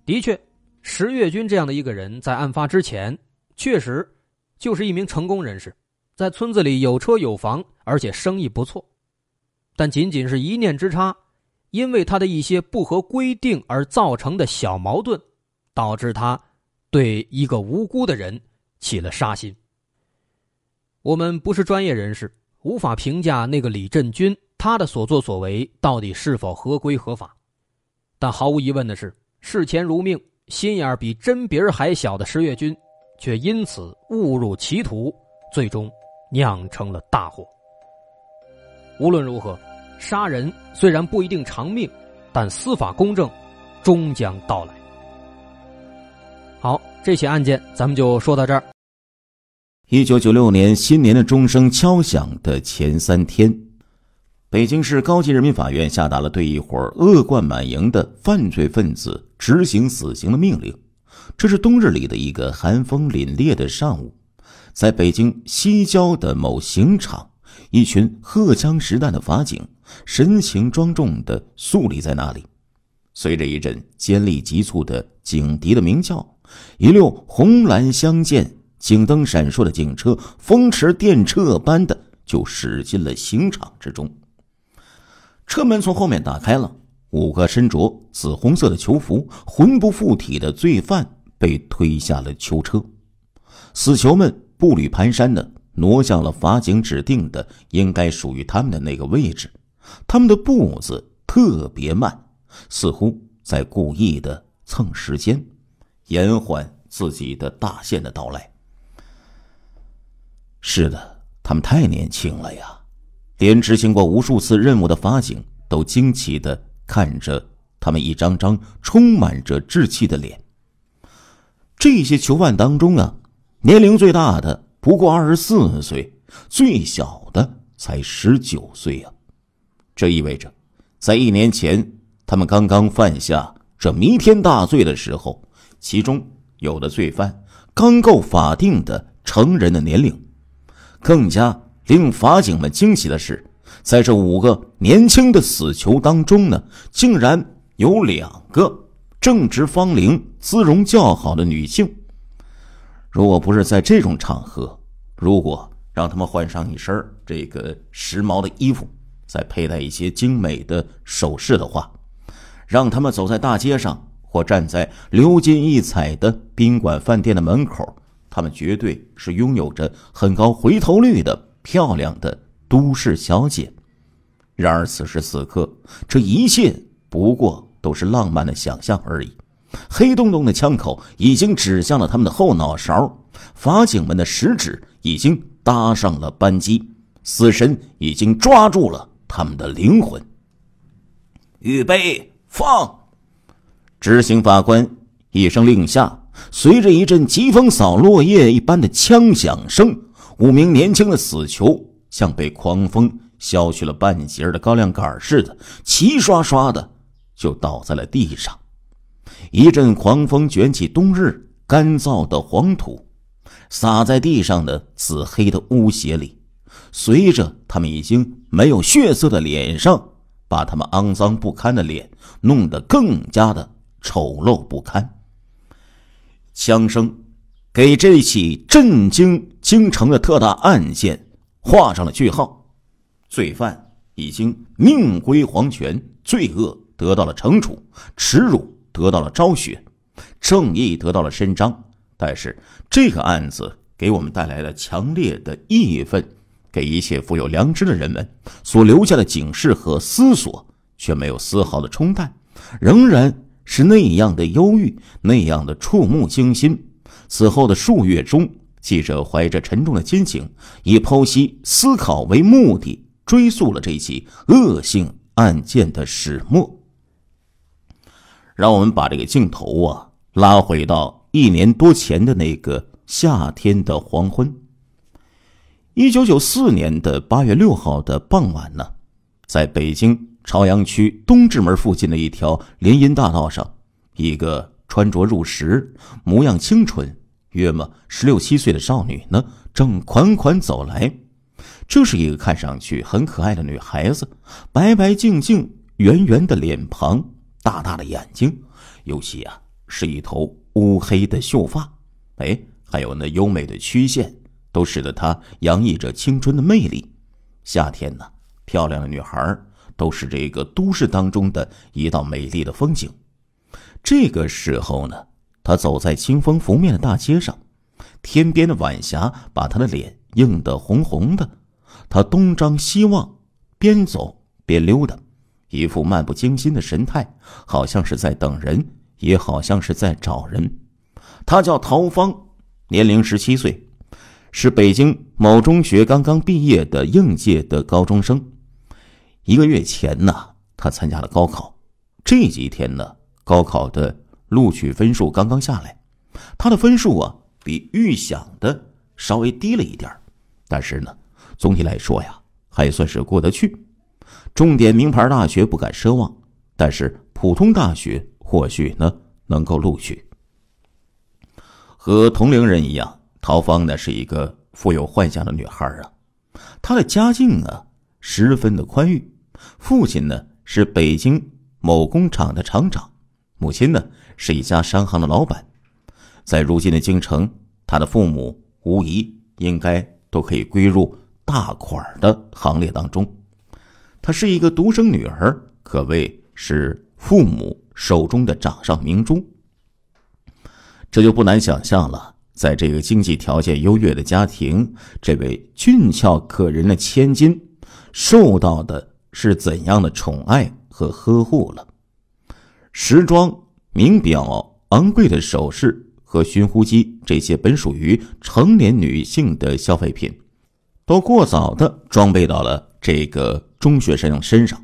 的确，石跃军这样的一个人，在案发之前。确实，就是一名成功人士，在村子里有车有房，而且生意不错。但仅仅是一念之差，因为他的一些不合规定而造成的小矛盾，导致他对一个无辜的人起了杀心。我们不是专业人士，无法评价那个李振军他的所作所为到底是否合规合法。但毫无疑问的是，视钱如命、心眼比针鼻还小的石月军。却因此误入歧途，最终酿成了大祸。无论如何，杀人虽然不一定偿命，但司法公正终将到来。好，这起案件咱们就说到这儿。一九九六年新年的钟声敲响的前三天，北京市高级人民法院下达了对一伙恶贯满盈的犯罪分子执行死刑的命令。这是冬日里的一个寒风凛冽的上午，在北京西郊的某刑场，一群荷枪实弹的法警神情庄重地肃立在那里。随着一阵尖利急促的警笛的鸣叫，一溜红蓝相间、警灯闪烁的警车风驰电掣般的就驶进了刑场之中。车门从后面打开了，五个身着紫红色的囚服、魂不附体的罪犯。被推下了囚车，死囚们步履蹒跚的挪向了法警指定的应该属于他们的那个位置，他们的步子特别慢，似乎在故意的蹭时间，延缓自己的大限的到来。是的，他们太年轻了呀，连执行过无数次任务的法警都惊奇的看着他们一张张充满着稚气的脸。这些囚犯当中啊，年龄最大的不过二十四岁，最小的才十九岁啊。这意味着，在一年前他们刚刚犯下这弥天大罪的时候，其中有的罪犯刚够法定的成人的年龄。更加令法警们惊喜的是，在这五个年轻的死囚当中呢，竟然有两个。正值芳龄、姿容较好的女性，如果不是在这种场合，如果让他们换上一身这个时髦的衣服，再佩戴一些精美的首饰的话，让他们走在大街上或站在流金溢彩的宾馆饭店的门口，他们绝对是拥有着很高回头率的漂亮的都市小姐。然而，此时此刻，这一切不过。都是浪漫的想象而已。黑洞洞的枪口已经指向了他们的后脑勺，法警们的食指已经搭上了扳机，死神已经抓住了他们的灵魂。预备，放！执行法官一声令下，随着一阵疾风扫落叶一般的枪响声，五名年轻的死囚像被狂风削去了半截的高粱杆似的，齐刷刷的。就倒在了地上，一阵狂风卷起冬日干燥的黄土，洒在地上的紫黑的污血里，随着他们已经没有血色的脸上，把他们肮脏不堪的脸弄得更加的丑陋不堪。枪声，给这起震惊京城的特大案件画上了句号，罪犯已经命归黄泉，罪恶。得到了惩处，耻辱得到了昭雪，正义得到了伸张。但是，这个案子给我们带来了强烈的义愤，给一切富有良知的人们所留下的警示和思索，却没有丝毫的冲淡，仍然是那样的忧郁，那样的触目惊心。此后的数月中，记者怀着沉重的心情，以剖析思考为目的，追溯了这起恶性案件的始末。让我们把这个镜头啊拉回到一年多前的那个夏天的黄昏。一九九四年的八月六号的傍晚呢，在北京朝阳区东直门附近的一条林荫大道上，一个穿着入时、模样清纯、约么十六七岁的少女呢，正款款走来。这是一个看上去很可爱的女孩子，白白净净、圆圆的脸庞。大大的眼睛，尤其啊是一头乌黑的秀发，哎，还有那优美的曲线，都使得她洋溢着青春的魅力。夏天呢，漂亮的女孩都是这个都市当中的一道美丽的风景。这个时候呢，她走在清风拂面的大街上，天边的晚霞把她的脸映得红红的。她东张西望，边走边溜达。一副漫不经心的神态，好像是在等人，也好像是在找人。他叫陶芳，年龄十七岁，是北京某中学刚刚毕业的应届的高中生。一个月前呢，他参加了高考。这几天呢，高考的录取分数刚刚下来，他的分数啊，比预想的稍微低了一点但是呢，总体来说呀，还算是过得去。重点名牌大学不敢奢望，但是普通大学或许呢能够录取。和同龄人一样，陶芳呢是一个富有幻想的女孩啊。她的家境啊十分的宽裕，父亲呢是北京某工厂的厂长，母亲呢是一家商行的老板，在如今的京城，她的父母无疑应该都可以归入大款的行列当中。她是一个独生女儿，可谓是父母手中的掌上明珠。这就不难想象了，在这个经济条件优越的家庭，这位俊俏可人的千金，受到的是怎样的宠爱和呵护了？时装、名表、昂贵的首饰和寻呼机，这些本属于成年女性的消费品，都过早的装备到了这个。中学生身上，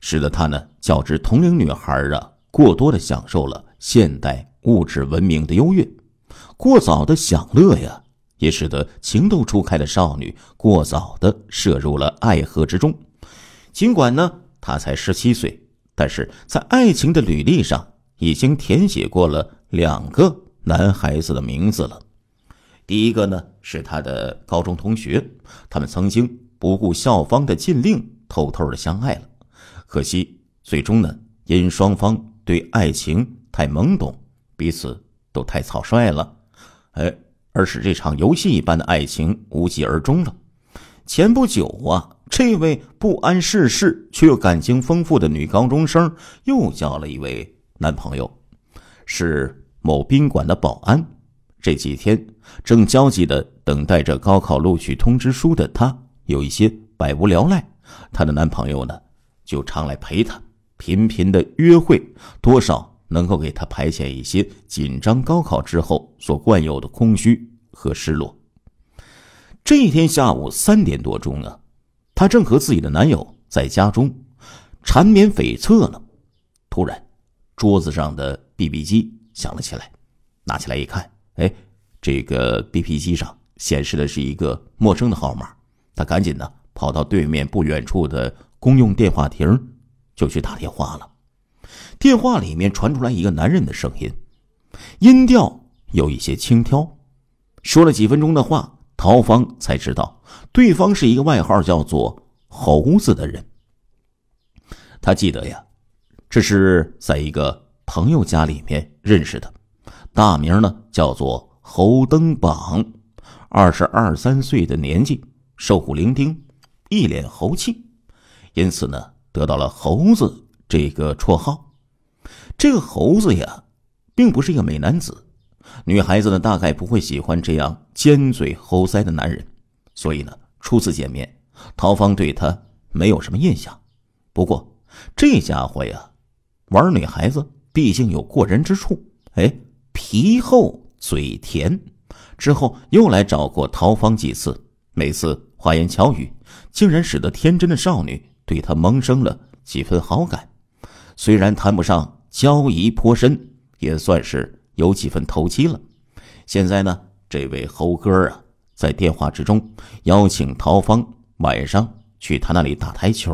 使得他呢较之同龄女孩啊，过多的享受了现代物质文明的优越，过早的享乐呀，也使得情窦初开的少女过早的摄入了爱河之中。尽管呢，她才十七岁，但是在爱情的履历上已经填写过了两个男孩子的名字了。第一个呢，是他的高中同学，他们曾经不顾校方的禁令。偷偷的相爱了，可惜最终呢，因双方对爱情太懵懂，彼此都太草率了，哎，而使这场游戏一般的爱情无疾而终了。前不久啊，这位不谙世事却又感情丰富的女高中生又交了一位男朋友，是某宾馆的保安。这几天正焦急的等待着高考录取通知书的她，有一些百无聊赖。她的男朋友呢，就常来陪她，频频的约会，多少能够给她排遣一些紧张高考之后所惯有的空虚和失落。这一天下午三点多钟呢，她正和自己的男友在家中缠绵悱恻呢，突然，桌子上的 B B 机响了起来，拿起来一看，哎，这个 B B 机上显示的是一个陌生的号码，她赶紧呢。跑到对面不远处的公用电话亭，就去打电话了。电话里面传出来一个男人的声音，音调有一些轻佻。说了几分钟的话，陶芳才知道对方是一个外号叫做“猴子”的人。他记得呀，这是在一个朋友家里面认识的，大名呢叫做侯登榜，二十二三岁的年纪，瘦骨伶仃。一脸猴气，因此呢，得到了“猴子”这个绰号。这个猴子呀，并不是一个美男子，女孩子呢，大概不会喜欢这样尖嘴猴腮的男人。所以呢，初次见面，陶芳对他没有什么印象。不过，这家伙呀，玩女孩子毕竟有过人之处，哎，皮厚嘴甜。之后又来找过陶芳几次，每次花言巧语。竟然使得天真的少女对他萌生了几分好感，虽然谈不上交谊颇深，也算是有几分投机了。现在呢，这位猴哥啊，在电话之中邀请陶芳晚上去他那里打台球，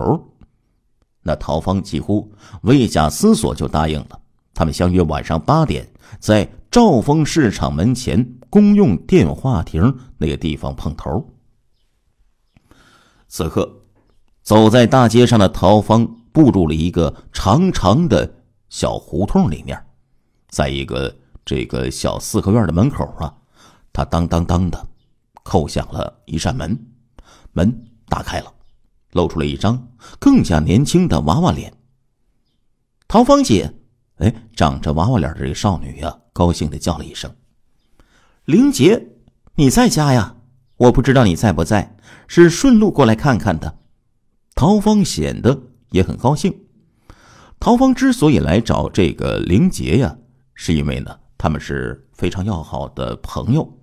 那陶芳几乎未假思索就答应了。他们相约晚上八点在兆丰市场门前公用电话亭那个地方碰头。此刻，走在大街上的陶芳步入了一个长长的小胡同里面，在一个这个小四合院的门口啊，她当当当的，叩响了一扇门，门打开了，露出了一张更加年轻的娃娃脸。陶芳姐，哎，长着娃娃脸的这个少女呀，高兴的叫了一声：“林杰，你在家呀？”我不知道你在不在，是顺路过来看看的。陶芳显得也很高兴。陶芳之所以来找这个林杰呀，是因为呢，他们是非常要好的朋友。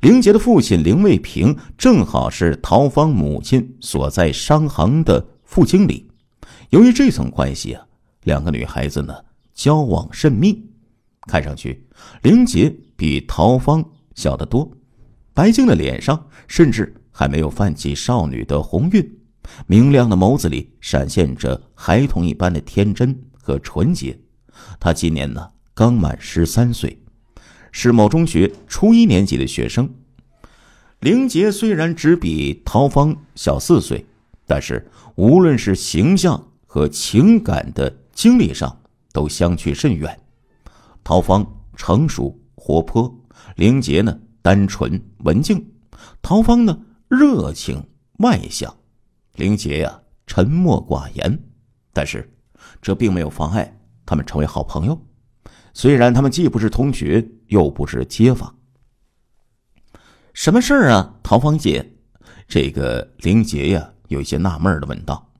林杰的父亲林卫平正好是陶芳母亲所在商行的副经理。由于这层关系啊，两个女孩子呢交往甚密。看上去，林杰比陶芳小得多。白净的脸上甚至还没有泛起少女的红晕，明亮的眸子里闪现着孩童一般的天真和纯洁。她今年呢刚满十三岁，是某中学初一年级的学生。林杰虽然只比陶芳小四岁，但是无论是形象和情感的经历上，都相去甚远。陶芳成熟活泼，林杰呢？单纯文静，陶芳呢热情外向，林杰呀沉默寡言，但是，这并没有妨碍他们成为好朋友。虽然他们既不是同学，又不是街坊。什么事儿啊，陶芳姐？这个林杰呀，有些纳闷的问道：“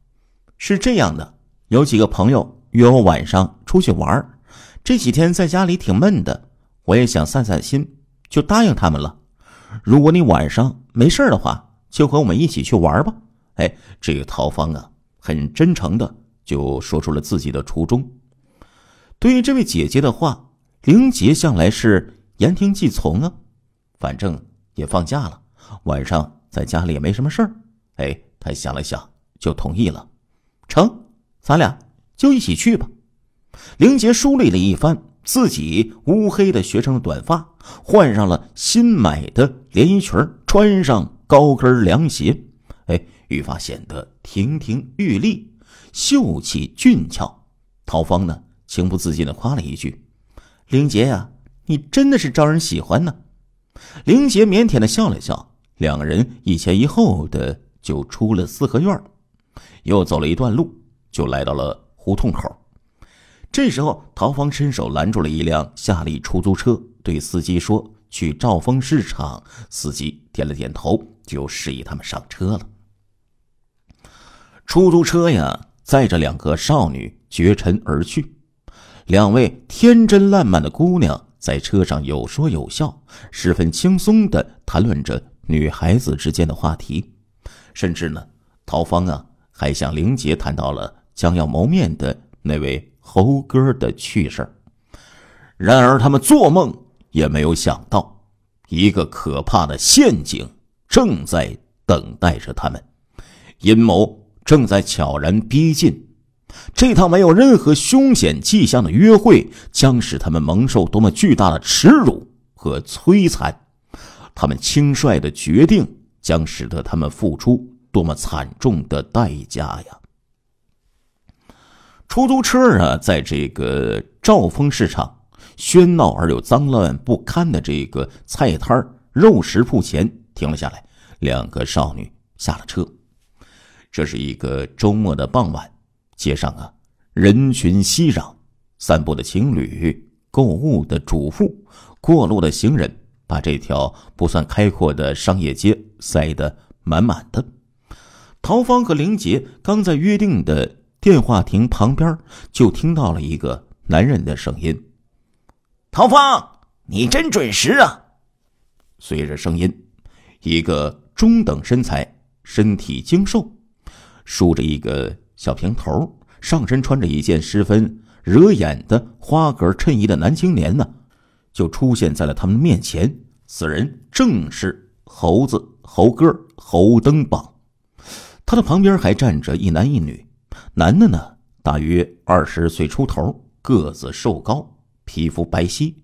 是这样的，有几个朋友约我晚上出去玩儿，这几天在家里挺闷的，我也想散散心。”就答应他们了。如果你晚上没事的话，就和我们一起去玩吧。哎，这个陶芳啊，很真诚的就说出了自己的初衷。对于这位姐姐的话，林杰向来是言听计从啊。反正也放假了，晚上在家里也没什么事儿。哎，他想了想，就同意了。成，咱俩就一起去吧。林杰梳理了一番。自己乌黑的学生短发，换上了新买的连衣裙穿上高跟凉鞋，哎，愈发显得亭亭玉立、秀气俊俏。陶芳呢，情不自禁的夸了一句：“林杰呀，你真的是招人喜欢呢。”林杰腼腆的笑了笑。两人一前一后的就出了四合院又走了一段路，就来到了胡同口。这时候，陶芳伸手拦住了一辆夏利出租车，对司机说：“去兆丰市场。”司机点了点头，就示意他们上车了。出租车呀，载着两个少女绝尘而去。两位天真烂漫的姑娘在车上有说有笑，十分轻松的谈论着女孩子之间的话题，甚至呢，陶芳啊，还向林杰谈到了将要谋面的那位。猴哥的趣事然而，他们做梦也没有想到，一个可怕的陷阱正在等待着他们，阴谋正在悄然逼近。这趟没有任何凶险迹象的约会，将使他们蒙受多么巨大的耻辱和摧残！他们轻率的决定，将使得他们付出多么惨重的代价呀！出租车啊，在这个兆丰市场喧闹而又脏乱不堪的这个菜摊肉食铺前停了下来。两个少女下了车。这是一个周末的傍晚，街上啊，人群熙攘，散步的情侣、购物的主妇、过路的行人，把这条不算开阔的商业街塞得满满的。陶芳和林杰刚在约定的。电话亭旁边，就听到了一个男人的声音：“陶芳，你真准时啊！”随着声音，一个中等身材、身体精瘦、梳着一个小平头、上身穿着一件十分惹眼的花格衬衣的男青年呢，就出现在了他们面前。此人正是猴子猴哥侯登榜。他的旁边还站着一男一女。男的呢，大约二十岁出头，个子瘦高，皮肤白皙，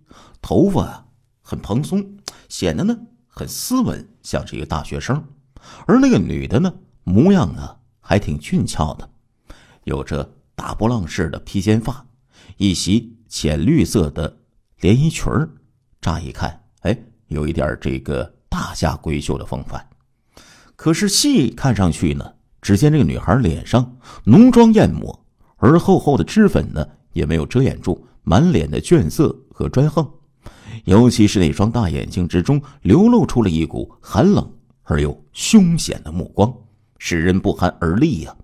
头发啊很蓬松，显得呢很斯文，像是一个大学生。而那个女的呢，模样啊还挺俊俏的，有着大波浪式的披肩发，一袭浅绿色的连衣裙儿，乍一看，哎，有一点这个大家闺秀的风范。可是细看上去呢。只见这个女孩脸上浓妆艳抹，而厚厚的脂粉呢也没有遮掩住满脸的倦色和专横，尤其是那双大眼睛之中流露出了一股寒冷而又凶险的目光，使人不寒而栗呀。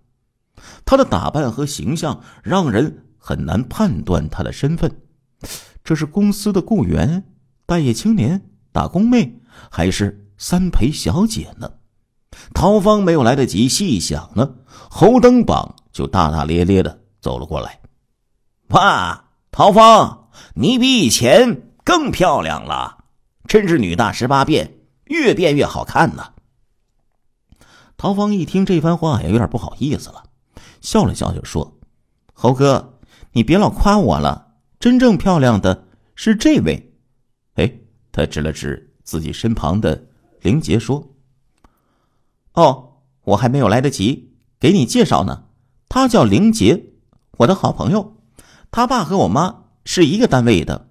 她的打扮和形象让人很难判断她的身份，这是公司的雇员、待业青年、打工妹，还是三陪小姐呢？陶芳没有来得及细想呢，侯登榜就大大咧咧地走了过来。哇，陶芳，你比以前更漂亮了，真是女大十八变，越变越好看呢。陶芳一听这番话也有点不好意思了，笑了笑就说：“猴哥，你别老夸我了，真正漂亮的是这位。”哎，他指了指自己身旁的林杰说。哦，我还没有来得及给你介绍呢，他叫林杰，我的好朋友，他爸和我妈是一个单位的。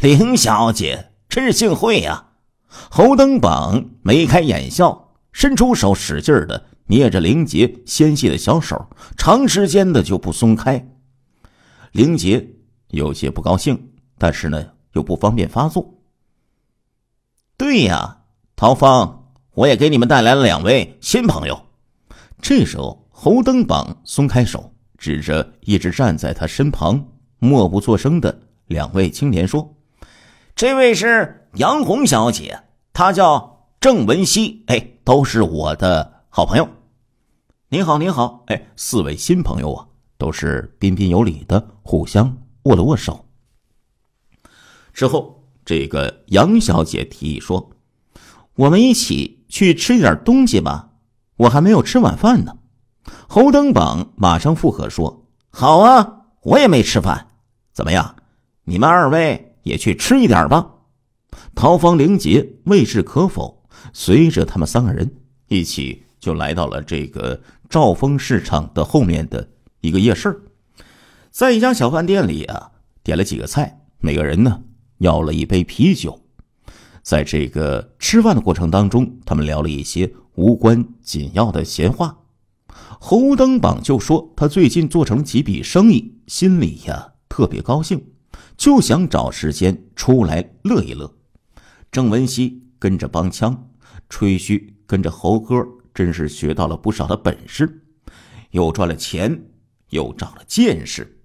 林小姐，真是幸会呀！侯登榜眉开眼笑，伸出手使劲的捏着林杰纤细的小手，长时间的就不松开。林杰有些不高兴，但是呢又不方便发作。对呀，陶芳。我也给你们带来了两位新朋友。这时候，侯登榜松开手指，着一直站在他身旁默不作声的两位青年说：“这位是杨红小姐，她叫郑文熙，哎，都是我的好朋友。您好，您好，哎，四位新朋友啊，都是彬彬有礼的，互相握了握手。之后，这个杨小姐提议说：“我们一起。”去吃点东西吧，我还没有吃晚饭呢。侯登榜马上附和说：“好啊，我也没吃饭，怎么样？你们二位也去吃一点吧。”陶方、灵杰未置可否，随着他们三个人一起就来到了这个兆丰市场的后面的一个夜市，在一家小饭店里啊，点了几个菜，每个人呢要了一杯啤酒。在这个吃饭的过程当中，他们聊了一些无关紧要的闲话。侯登榜就说他最近做成几笔生意，心里呀特别高兴，就想找时间出来乐一乐。郑文熙跟着帮腔，吹嘘跟着侯哥真是学到了不少的本事，又赚了钱，又长了见识。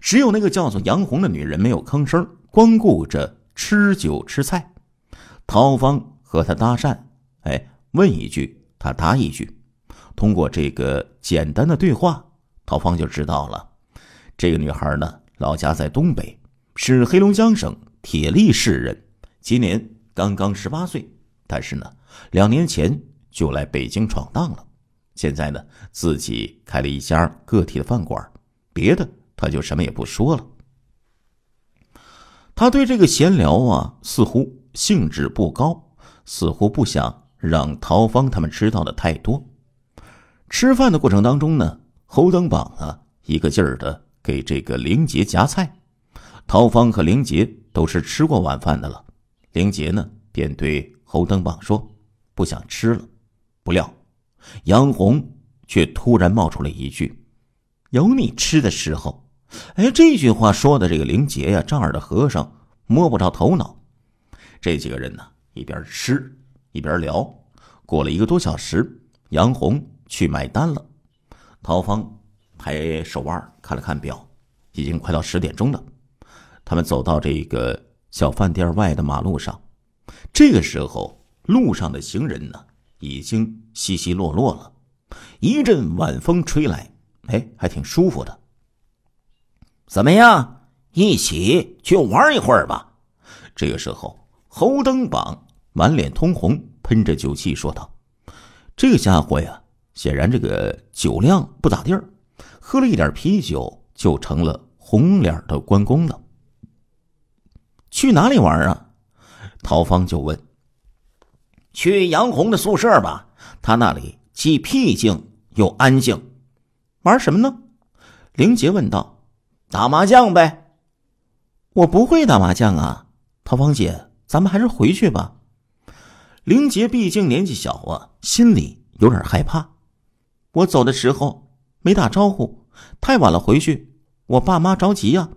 只有那个叫做杨红的女人没有吭声，光顾着吃酒吃菜。陶芳和他搭讪，哎，问一句，他答一句，通过这个简单的对话，陶芳就知道了，这个女孩呢，老家在东北，是黑龙江省铁力市人，今年刚刚十八岁，但是呢，两年前就来北京闯荡了，现在呢，自己开了一家个体的饭馆，别的他就什么也不说了，他对这个闲聊啊，似乎。兴致不高，似乎不想让陶芳他们知道的太多。吃饭的过程当中呢，侯登榜啊，一个劲儿的给这个林杰夹菜。陶芳和林杰都是吃过晚饭的了，林杰呢，便对侯登榜说：“不想吃了。”不料，杨红却突然冒出了一句：“有你吃的时候。”哎，这句话说的这个林杰呀，丈二的和尚摸不着头脑。这几个人呢，一边吃一边聊，过了一个多小时，杨红去买单了。陶芳抬手腕看了看表，已经快到十点钟了。他们走到这个小饭店外的马路上，这个时候路上的行人呢，已经稀稀落落了。一阵晚风吹来，哎，还挺舒服的。怎么样，一起去玩一会儿吧？这个时候。侯登榜满脸通红，喷着酒气说道：“这个家伙呀，显然这个酒量不咋地儿，喝了一点啤酒就成了红脸的关公了。”去哪里玩啊？陶芳就问：“去杨红的宿舍吧，她那里既僻静又安静。”玩什么呢？林杰问道：“打麻将呗。”我不会打麻将啊，陶芳姐。咱们还是回去吧，林杰，毕竟年纪小啊，心里有点害怕。我走的时候没打招呼，太晚了，回去我爸妈着急呀。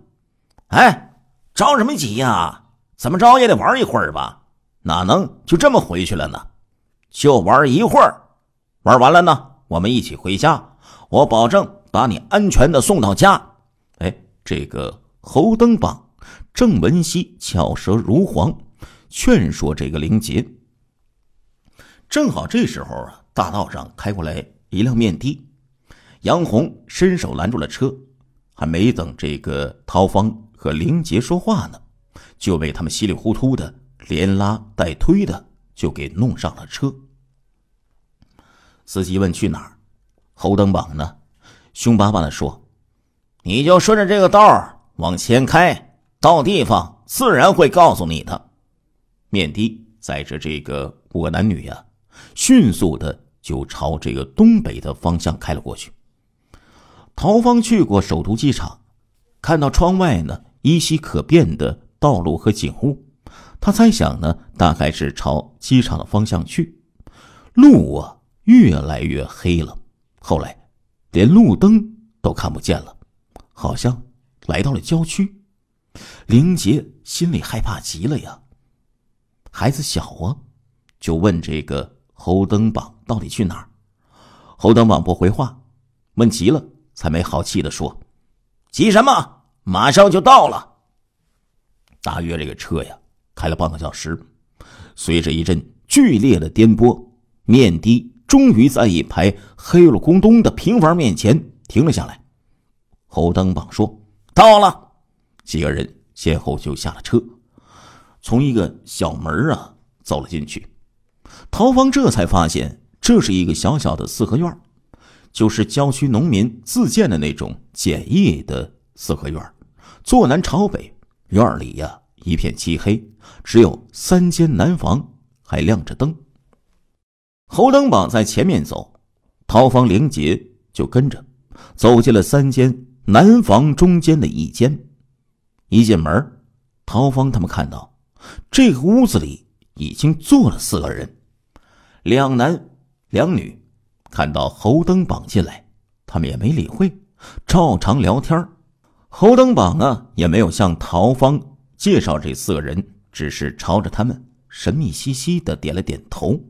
哎，着什么急呀？怎么着也得玩一会儿吧？哪能就这么回去了呢？就玩一会儿，玩完了呢，我们一起回家。我保证把你安全的送到家。哎，这个侯登榜、郑文熙巧舌如簧。劝说这个林杰。正好这时候啊，大道上开过来一辆面的，杨红伸手拦住了车，还没等这个陶芳和林杰说话呢，就被他们稀里糊涂的连拉带推的就给弄上了车。司机问去哪儿，侯登榜呢，凶巴巴的说：“你就顺着这个道往前开，到地方自然会告诉你的。”面的载着这个五个男女呀，迅速的就朝这个东北的方向开了过去。陶芳去过首都机场，看到窗外呢依稀可辨的道路和景物，他猜想呢大概是朝机场的方向去。路啊越来越黑了，后来连路灯都看不见了，好像来到了郊区。林杰心里害怕极了呀。孩子小啊，就问这个侯登榜到底去哪儿。侯登榜不回话，问急了才没好气的说：“急什么？马上就到了。”大约这个车呀开了半个小时，随着一阵剧烈的颠簸，面的终于在一排黑咕咚的平房面前停了下来。侯登榜说：“到了。”几个人先后就下了车。从一个小门啊走了进去，陶芳这才发现这是一个小小的四合院，就是郊区农民自建的那种简易的四合院，坐南朝北，院里呀一片漆黑，只有三间南房还亮着灯。侯登宝在前面走，陶芳、灵杰就跟着走进了三间南房中间的一间，一进门，陶芳他们看到。这个屋子里已经坐了四个人，两男两女。看到侯登榜进来，他们也没理会，照常聊天。侯登榜啊，也没有向陶芳介绍这四个人，只是朝着他们神秘兮兮的点了点头，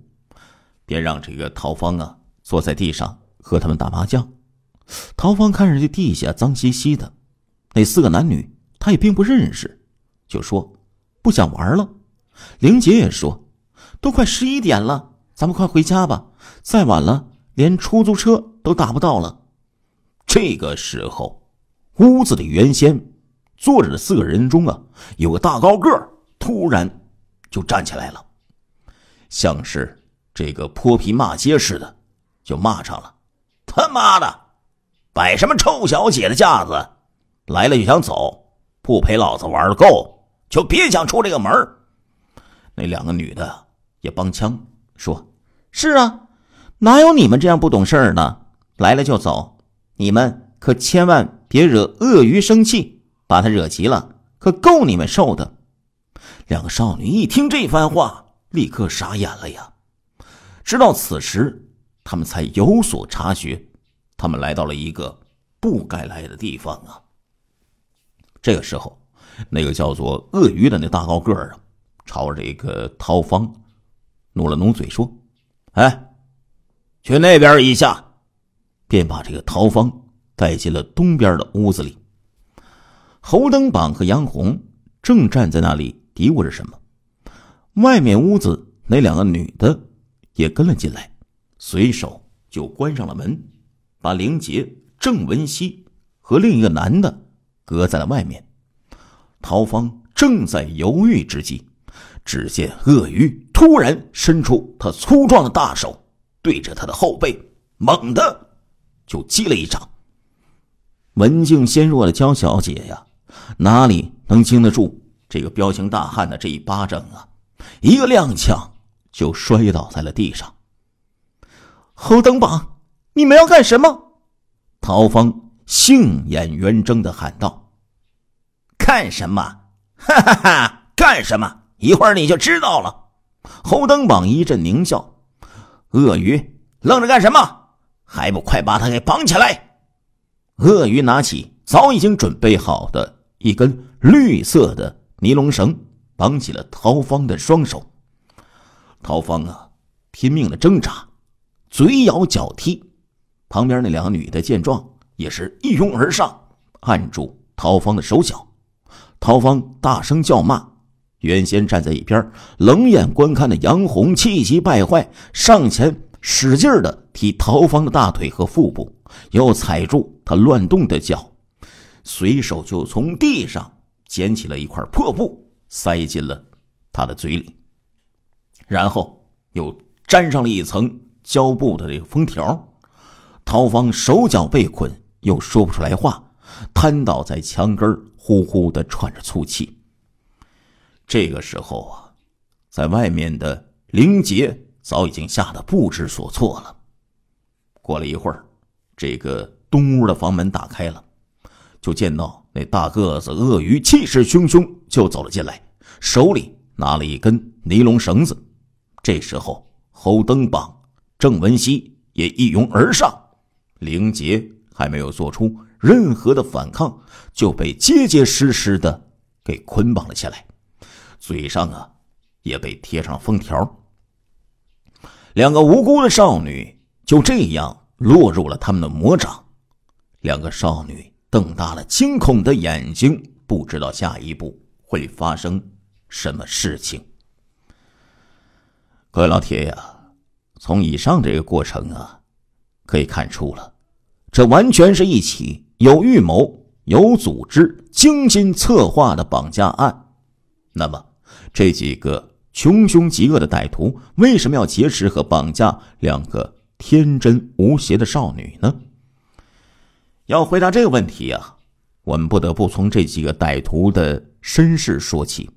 便让这个陶芳啊坐在地上和他们打麻将。陶芳看着这地下脏兮兮的，那四个男女他也并不认识，就说。不想玩了，玲姐也说：“都快十一点了，咱们快回家吧，再晚了连出租车都打不到了。”这个时候，屋子里原先坐着的四个人中啊，有个大高个突然就站起来了，像是这个泼皮骂街似的，就骂上了：“他妈的，摆什么臭小姐的架子，来了就想走，不陪老子玩够！”就别想出这个门那两个女的也帮腔说：“是啊，哪有你们这样不懂事儿的？来了就走，你们可千万别惹鳄鱼生气，把他惹急了，可够你们受的。”两个少女一听这番话，立刻傻眼了呀。直到此时，他们才有所察觉，他们来到了一个不该来的地方啊。这个时候。那个叫做鳄鱼的那大高个儿啊，朝着一个陶方努了努嘴，说：“哎，去那边一下。”便把这个陶方带进了东边的屋子里。侯登榜和杨红正站在那里嘀咕着什么。外面屋子那两个女的也跟了进来，随手就关上了门，把林杰、郑文熙和另一个男的隔在了外面。陶芳正在犹豫之际，只见鳄鱼突然伸出他粗壮的大手，对着他的后背猛地就击了一掌。文静纤弱的焦小姐呀，哪里能经得住这个彪形大汉的这一巴掌啊？一个踉跄就摔倒在了地上。侯登榜，你们要干什么？陶芳杏眼圆睁的喊道。干什么？哈哈哈！干什么？一会儿你就知道了。侯登榜一阵狞笑。鳄鱼愣着干什么？还不快把他给绑起来！鳄鱼拿起早已经准备好的一根绿色的尼龙绳，绑起了陶芳的双手。陶芳啊，拼命的挣扎，嘴咬脚踢。旁边那两个女的见状，也是一拥而上，按住陶芳的手脚。陶芳大声叫骂，原先站在一边冷眼观看的杨红气急败坏，上前使劲的踢陶芳的大腿和腹部，又踩住他乱动的脚，随手就从地上捡起了一块破布，塞进了他的嘴里，然后又粘上了一层胶布的这个封条。陶芳手脚被捆，又说不出来话，瘫倒在墙根呼呼的喘着粗气。这个时候啊，在外面的林杰早已经吓得不知所措了。过了一会儿，这个东屋的房门打开了，就见到那大个子鳄鱼气势汹汹就走了进来，手里拿了一根尼龙绳子。这时候，侯登榜、郑文熙也一拥而上，林杰还没有做出。任何的反抗就被结结实实的给捆绑了起来，嘴上啊也被贴上封条。两个无辜的少女就这样落入了他们的魔掌。两个少女瞪大了惊恐的眼睛，不知道下一步会发生什么事情。各位老铁呀，从以上这个过程啊，可以看出了，这完全是一起。有预谋、有组织、精心策划的绑架案，那么这几个穷凶极恶的歹徒为什么要劫持和绑架两个天真无邪的少女呢？要回答这个问题啊，我们不得不从这几个歹徒的身世说起。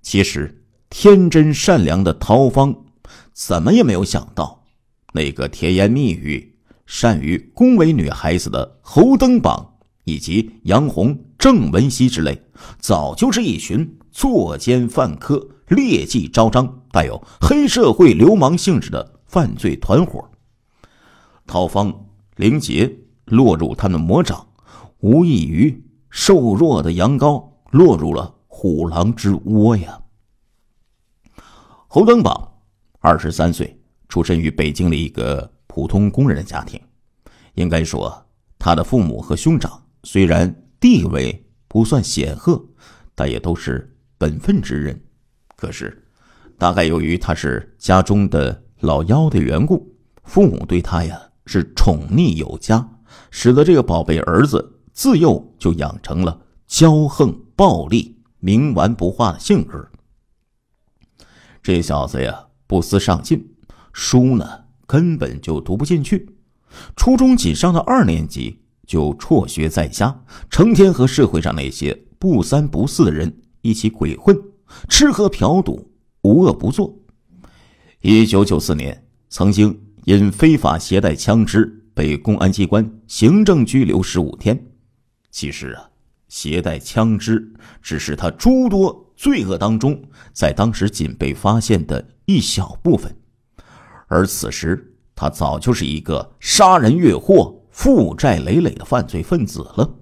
其实，天真善良的陶芳怎么也没有想到，那个甜言蜜语。善于恭维女孩子的侯登榜，以及杨红、郑文熙之类，早就是一群作奸犯科、劣迹昭彰、带有黑社会流氓性质的犯罪团伙。陶芳、林杰落入他们魔掌，无异于瘦弱的羊羔落入了虎狼之窝呀。侯登榜，二十三岁，出身于北京的一个。普通工人的家庭，应该说，他的父母和兄长虽然地位不算显赫，但也都是本分之人。可是，大概由于他是家中的老幺的缘故，父母对他呀是宠溺有加，使得这个宝贝儿子自幼就养成了骄横、暴力、冥顽不化的性格。这小子呀，不思上进，书呢？根本就读不进去，初中仅上到二年级就辍学在家，成天和社会上那些不三不四的人一起鬼混，吃喝嫖赌，无恶不作。一九九四年，曾经因非法携带枪支被公安机关行政拘留十五天。其实啊，携带枪支只是他诸多罪恶当中在当时仅被发现的一小部分。而此时，他早就是一个杀人越货、负债累累的犯罪分子了。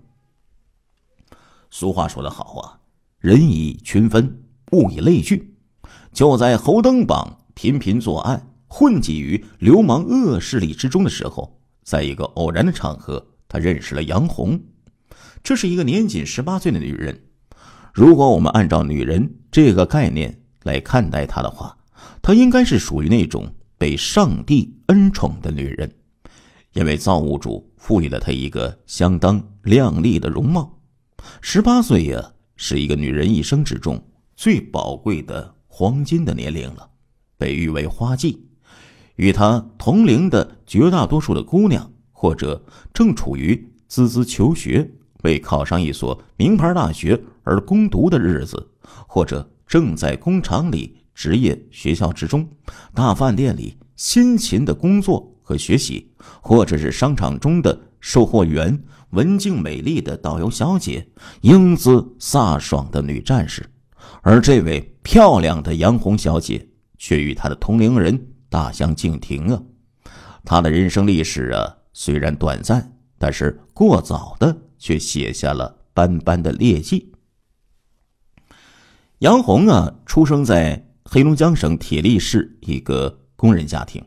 俗话说得好啊，“人以群分，物以类聚。”就在侯登榜频频作案、混迹于流氓恶势力之中的时候，在一个偶然的场合，他认识了杨红。这是一个年仅十八岁的女人。如果我们按照“女人”这个概念来看待她的话，她应该是属于那种……被上帝恩宠的女人，因为造物主赋予了她一个相当靓丽的容貌。十八岁呀，是一个女人一生之中最宝贵的黄金的年龄了，被誉为花季。与她同龄的绝大多数的姑娘，或者正处于孜孜求学、为考上一所名牌大学而攻读的日子，或者正在工厂里。职业学校之中，大饭店里辛勤的工作和学习，或者是商场中的售货员、文静美丽的导游小姐、英姿飒爽的女战士，而这位漂亮的杨红小姐却与她的同龄人大相径庭啊！她的人生历史啊，虽然短暂，但是过早的却写下了斑斑的劣迹。杨红啊，出生在。黑龙江省铁力市一个工人家庭，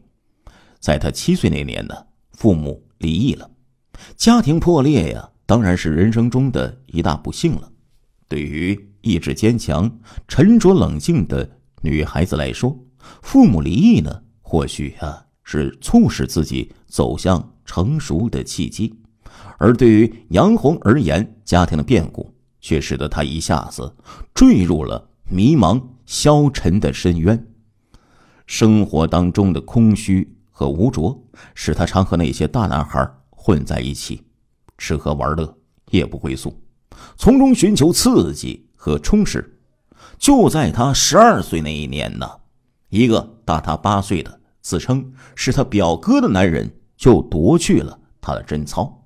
在他七岁那年呢，父母离异了，家庭破裂呀，当然是人生中的一大不幸了。对于意志坚强、沉着冷静的女孩子来说，父母离异呢，或许啊是促使自己走向成熟的契机；而对于杨红而言，家庭的变故却使得她一下子坠入了迷茫。消沉的深渊，生活当中的空虚和无着，使他常和那些大男孩混在一起，吃喝玩乐，夜不归宿，从中寻求刺激和充实。就在他十二岁那一年呢，一个大他八岁的自称是他表哥的男人，就夺去了他的贞操。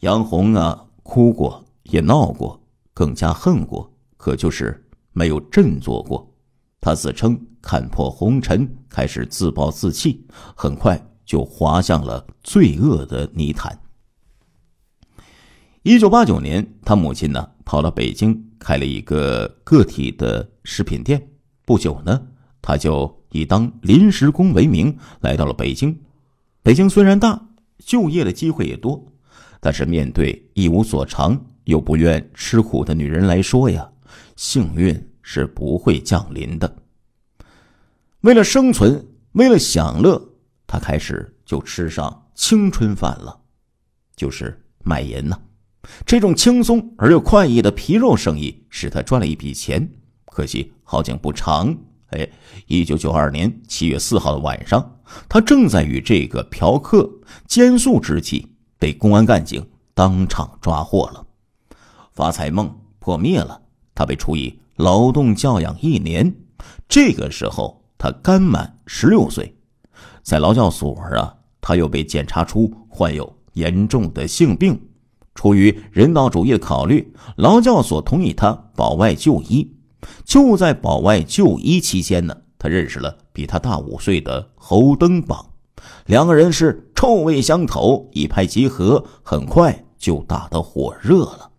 杨红啊，哭过，也闹过，更加恨过，可就是。没有振作过，他自称看破红尘，开始自暴自弃，很快就滑向了罪恶的泥潭。一九八九年，他母亲呢跑到北京开了一个个体的食品店，不久呢，他就以当临时工为名来到了北京。北京虽然大，就业的机会也多，但是面对一无所长又不愿吃苦的女人来说呀，幸运。是不会降临的。为了生存，为了享乐，他开始就吃上青春饭了，就是卖淫呐。这种轻松而又快意的皮肉生意使他赚了一笔钱，可惜好景不长。哎，一九九二年七月四号的晚上，他正在与这个嫖客奸宿之际，被公安干警当场抓获了。发财梦破灭了，他被处以。劳动教养一年，这个时候他刚满十六岁，在劳教所啊，他又被检查出患有严重的性病。出于人道主义的考虑，劳教所同意他保外就医。就在保外就医期间呢，他认识了比他大五岁的侯登榜，两个人是臭味相投，一拍即合，很快就打得火热了。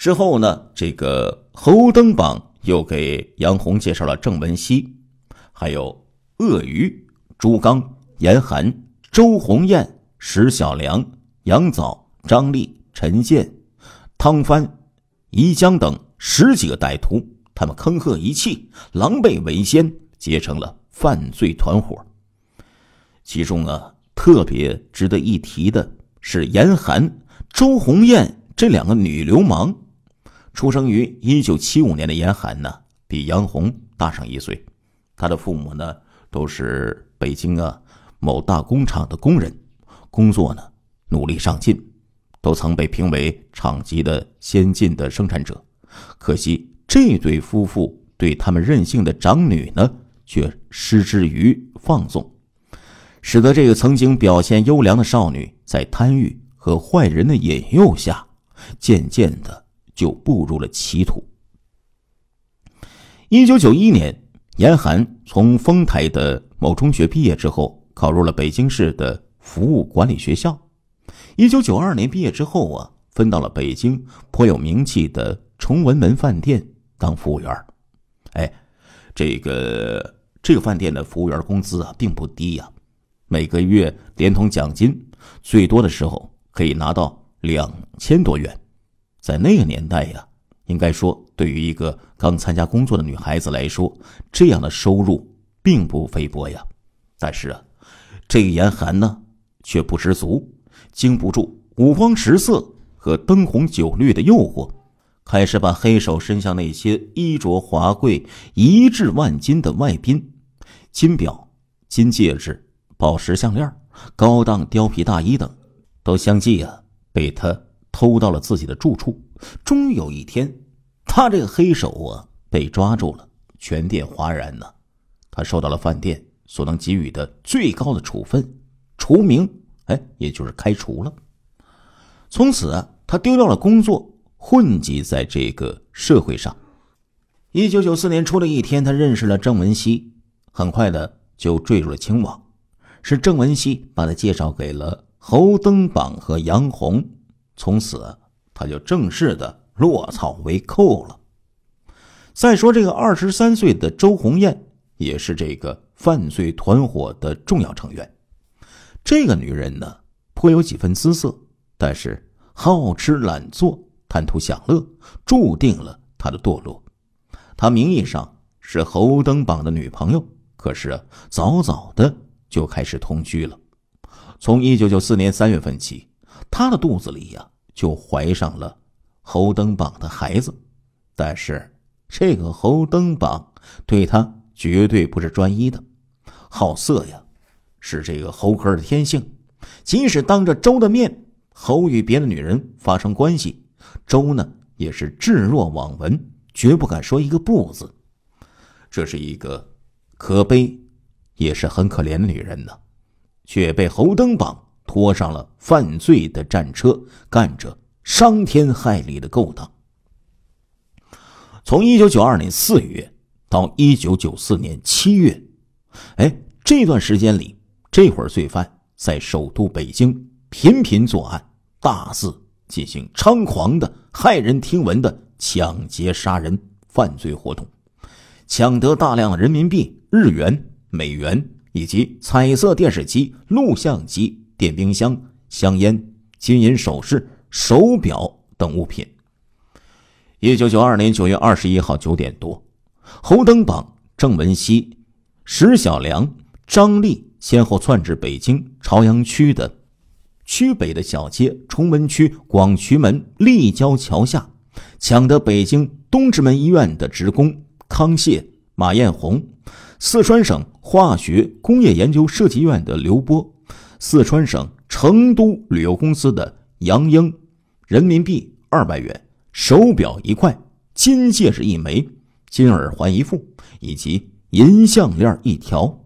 之后呢，这个侯登榜又给杨红介绍了郑文熙，还有鳄鱼、朱刚、严寒、周红艳、石小良、杨藻、张丽、陈健、汤帆、宜江等十几个歹徒，他们坑喝一气，狼狈为奸，结成了犯罪团伙。其中啊，特别值得一提的是严寒、周红艳这两个女流氓。出生于一九七五年的严寒呢，比杨红大上一岁。他的父母呢，都是北京啊某大工厂的工人，工作呢努力上进，都曾被评为厂级的先进的生产者。可惜，这对夫妇对他们任性的长女呢，却失之于放纵，使得这个曾经表现优良的少女，在贪欲和坏人的引诱下，渐渐的。就步入了歧途。一九九一年，严寒从丰台的某中学毕业之后，考入了北京市的服务管理学校。一九九二年毕业之后啊，分到了北京颇有名气的崇文门饭店当服务员。哎，这个这个饭店的服务员工资啊，并不低呀，每个月连同奖金，最多的时候可以拿到两千多元。在那个年代呀，应该说，对于一个刚参加工作的女孩子来说，这样的收入并不菲薄呀。但是啊，这个严寒呢，却不知足，经不住五光十色和灯红酒绿的诱惑，开始把黑手伸向那些衣着华贵、一掷万金的外宾，金表、金戒指、宝石项链、高档貂皮大衣等，都相继啊被他。偷到了自己的住处，终有一天，他这个黑手啊被抓住了，全店哗然呢。他受到了饭店所能给予的最高的处分，除名，哎，也就是开除了。从此，他丢掉了工作，混迹在这个社会上。一九九四年出了一天，他认识了郑文熙，很快的就坠入了情网。是郑文熙把他介绍给了侯登榜和杨红。从此，他就正式的落草为寇了。再说这个二十三岁的周红艳，也是这个犯罪团伙的重要成员。这个女人呢，颇有几分姿色，但是好吃懒做、贪图享乐，注定了她的堕落。她名义上是侯登榜的女朋友，可是早早的就开始同居了。从一九九四年三月份起。她的肚子里呀，就怀上了侯登榜的孩子。但是这个侯登榜对她绝对不是专一的，好色呀，是这个侯哥的天性。即使当着周的面，侯与别的女人发生关系，周呢也是置若罔闻，绝不敢说一个不字。这是一个可悲，也是很可怜的女人呢，却被侯登榜。拖上了犯罪的战车，干着伤天害理的勾当。从一九九二年四月到一九九四年七月，哎，这段时间里，这会儿罪犯在首都北京频频作案，大肆进行猖狂的、骇人听闻的抢劫杀人犯罪活动，抢得大量人民币、日元、美元以及彩色电视机、录像机。电冰箱、香烟、金银首饰、手表等物品。一九九二年九月二十一号九点多，侯登榜、郑文熙、石小良、张丽先后窜至北京朝阳区的区北的小街崇文区广渠门立交桥下，抢得北京东直门医院的职工康谢、马艳红，四川省化学工业研究设计院的刘波。四川省成都旅游公司的杨英，人民币二百元，手表一块，金戒指一枚，金耳环一副，以及银项链一条。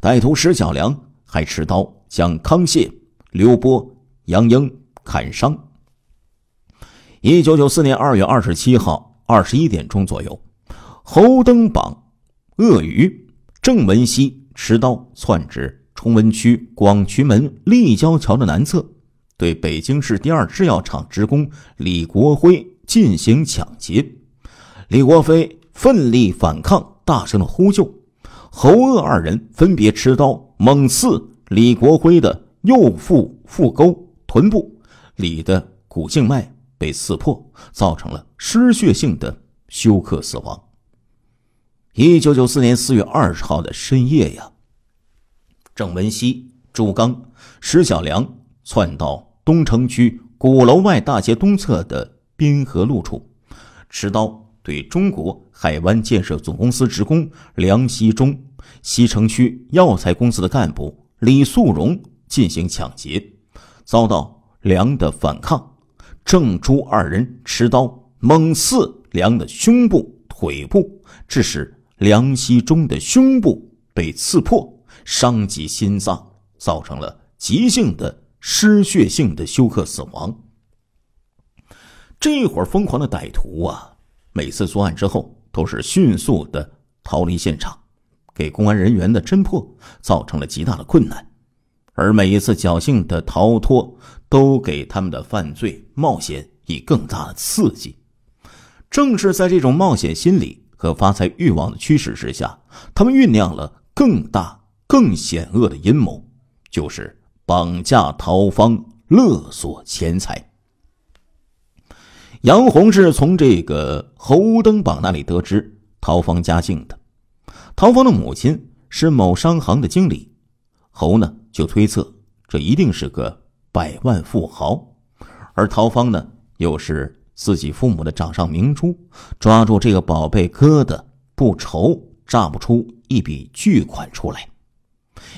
歹徒石小良还持刀将康谢、刘波、杨英砍伤。一九九四年二月二十七号二十一点钟左右，侯登榜、鳄鱼、郑文熙持刀窜职。崇文区广渠门立交桥的南侧，对北京市第二制药厂职工李国辉进行抢劫。李国辉奋力反抗，大声的呼救。侯鄂二人分别持刀猛刺李国辉的右腹、腹沟、臀部，李的股静脉被刺破，造成了失血性的休克死亡。一九九四年四月二十号的深夜呀。郑文熙、朱刚、石小良窜到东城区鼓楼外大街东侧的滨河路处，持刀对中国海湾建设总公司职工梁锡忠、西城区药材公司的干部李素荣进行抢劫，遭到梁的反抗，郑朱二人持刀猛刺梁的胸部、腿部，致使梁锡忠的胸部被刺破。伤及心脏，造成了急性的失血性的休克死亡。这伙疯狂的歹徒啊，每次作案之后都是迅速的逃离现场，给公安人员的侦破造成了极大的困难。而每一次侥幸的逃脱，都给他们的犯罪冒险以更大的刺激。正是在这种冒险心理和发财欲望的驱使之下，他们酝酿了更大。更险恶的阴谋，就是绑架陶芳勒索钱财。杨洪是从这个侯登榜那里得知陶芳家境的。陶芳的母亲是某商行的经理，侯呢就推测这一定是个百万富豪，而陶芳呢又是自己父母的掌上明珠，抓住这个宝贝疙瘩不愁榨不出一笔巨款出来。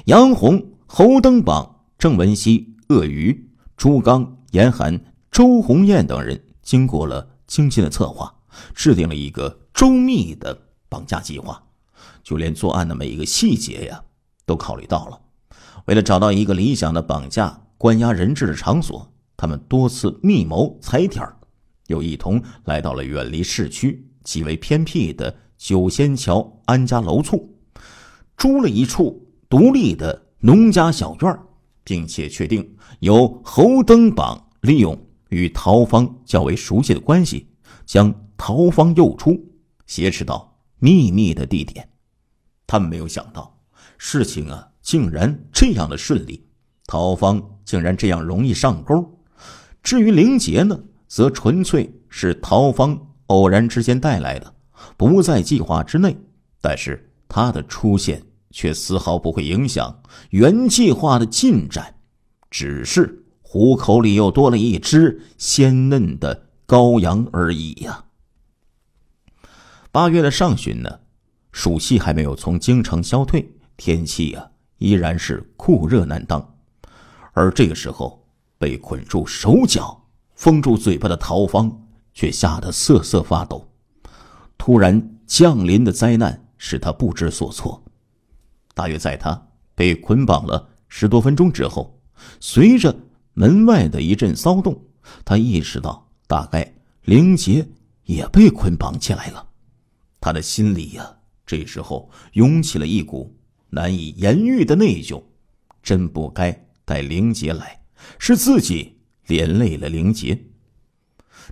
杨红、侯登榜、郑文熙、鳄鱼、朱刚、严寒、周红艳等人经过了精心的策划，制定了一个周密的绑架计划，就连作案的每一个细节呀都考虑到了。为了找到一个理想的绑架、关押人质的场所，他们多次密谋踩点，又一同来到了远离市区、极为偏僻的九仙桥安家楼处，租了一处。独立的农家小院，并且确定由侯登榜利用与陶芳较为熟悉的关系，将陶芳诱出，挟持到秘密的地点。他们没有想到事情啊竟然这样的顺利，陶芳竟然这样容易上钩。至于灵杰呢，则纯粹是陶芳偶然之间带来的，不在计划之内。但是他的出现。却丝毫不会影响原计划的进展，只是虎口里又多了一只鲜嫩的羔羊而已呀。八月的上旬呢，暑气还没有从京城消退，天气啊依然是酷热难当。而这个时候，被捆住手脚、封住嘴巴的陶芳却吓得瑟瑟发抖。突然降临的灾难使他不知所措。大约在他被捆绑了十多分钟之后，随着门外的一阵骚动，他意识到大概灵杰也被捆绑起来了。他的心里呀，这时候涌起了一股难以言喻的内疚，真不该带灵杰来，是自己连累了灵杰。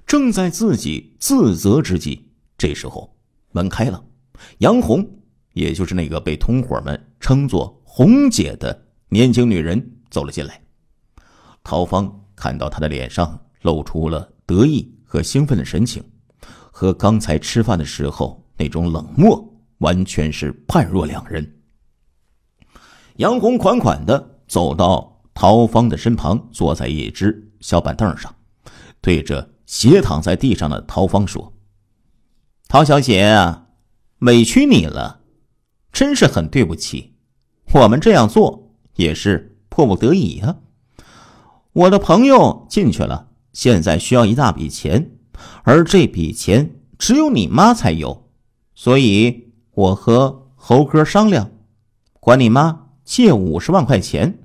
正在自己自责之际，这时候门开了，杨红。也就是那个被同伙们称作“红姐”的年轻女人走了进来，陶芳看到她的脸上露出了得意和兴奋的神情，和刚才吃饭的时候那种冷漠完全是判若两人。杨红款款的走到陶芳的身旁，坐在一只小板凳上，对着斜躺在地上的陶芳说：“陶小姐，委屈你了。”真是很对不起，我们这样做也是迫不得已啊。我的朋友进去了，现在需要一大笔钱，而这笔钱只有你妈才有，所以我和猴哥商量，管你妈借五十万块钱，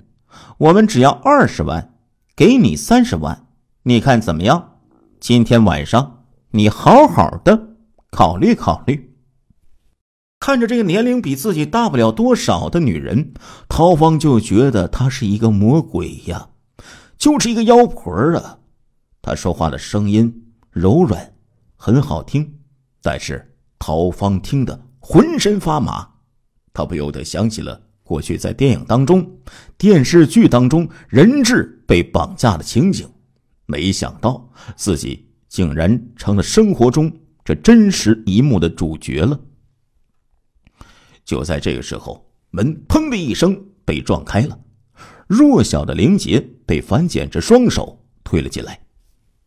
我们只要二十万，给你三十万，你看怎么样？今天晚上，你好好的考虑考虑。看着这个年龄比自己大不了多少的女人，陶芳就觉得她是一个魔鬼呀，就是一个妖婆啊。她说话的声音柔软，很好听，但是陶芳听得浑身发麻。她不由得想起了过去在电影当中、电视剧当中人质被绑架的情景，没想到自己竟然成了生活中这真实一幕的主角了。就在这个时候，门砰的一声被撞开了，弱小的林杰被反剪着双手推了进来。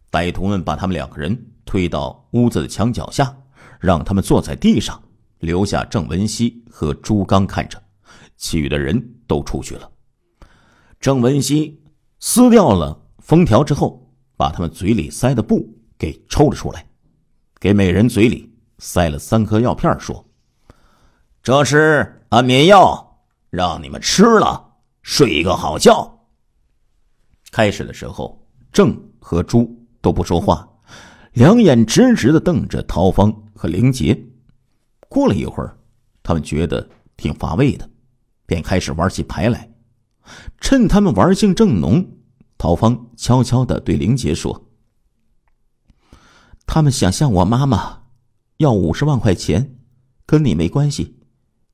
歹徒们把他们两个人推到屋子的墙角下，让他们坐在地上，留下郑文熙和朱刚看着，其余的人都出去了。郑文熙撕掉了封条之后，把他们嘴里塞的布给抽了出来，给每人嘴里塞了三颗药片，说。这是安眠药，让你们吃了睡一个好觉。开始的时候，郑和朱都不说话，两眼直直的瞪着陶芳和林杰。过了一会儿，他们觉得挺乏味的，便开始玩起牌来。趁他们玩性正浓，陶芳悄悄的对林杰说：“他们想向我妈妈要五十万块钱，跟你没关系。”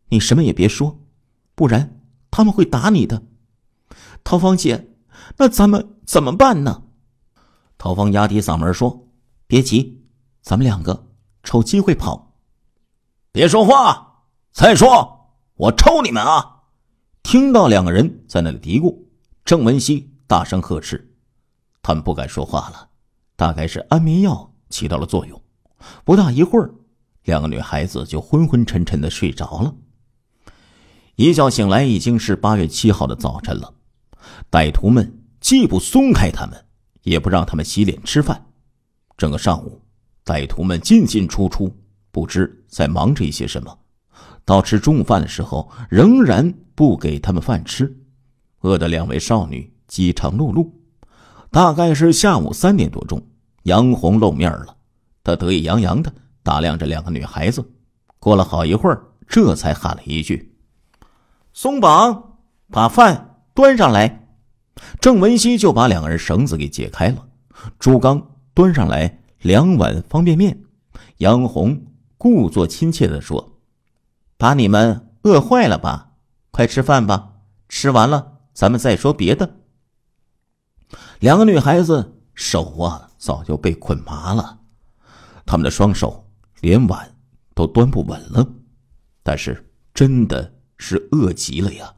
你什么也别说，不然他们会打你的。陶芳姐，那咱们怎么办呢？陶芳压低嗓门说：“别急，咱们两个瞅机会跑。”别说话，再说我抽你们啊！听到两个人在那里嘀咕，郑文熙大声呵斥：“他们不敢说话了，大概是安眠药起到了作用。”不大一会儿，两个女孩子就昏昏沉沉的睡着了。一觉醒来已经是八月七号的早晨了，歹徒们既不松开他们，也不让他们洗脸吃饭。整个上午，歹徒们进进出出，不知在忙着一些什么。到吃中午饭的时候，仍然不给他们饭吃，饿得两位少女饥肠辘辘。大概是下午三点多钟，杨红露面了，她得意洋洋的打量着两个女孩子，过了好一会儿，这才喊了一句。松绑，把饭端上来。郑文熙就把两根绳子给解开了。朱刚端上来两碗方便面。杨红故作亲切地说：“把你们饿坏了吧？快吃饭吧！吃完了咱们再说别的。”两个女孩子手啊早就被捆麻了，她们的双手连碗都端不稳了，但是真的。是饿极了呀，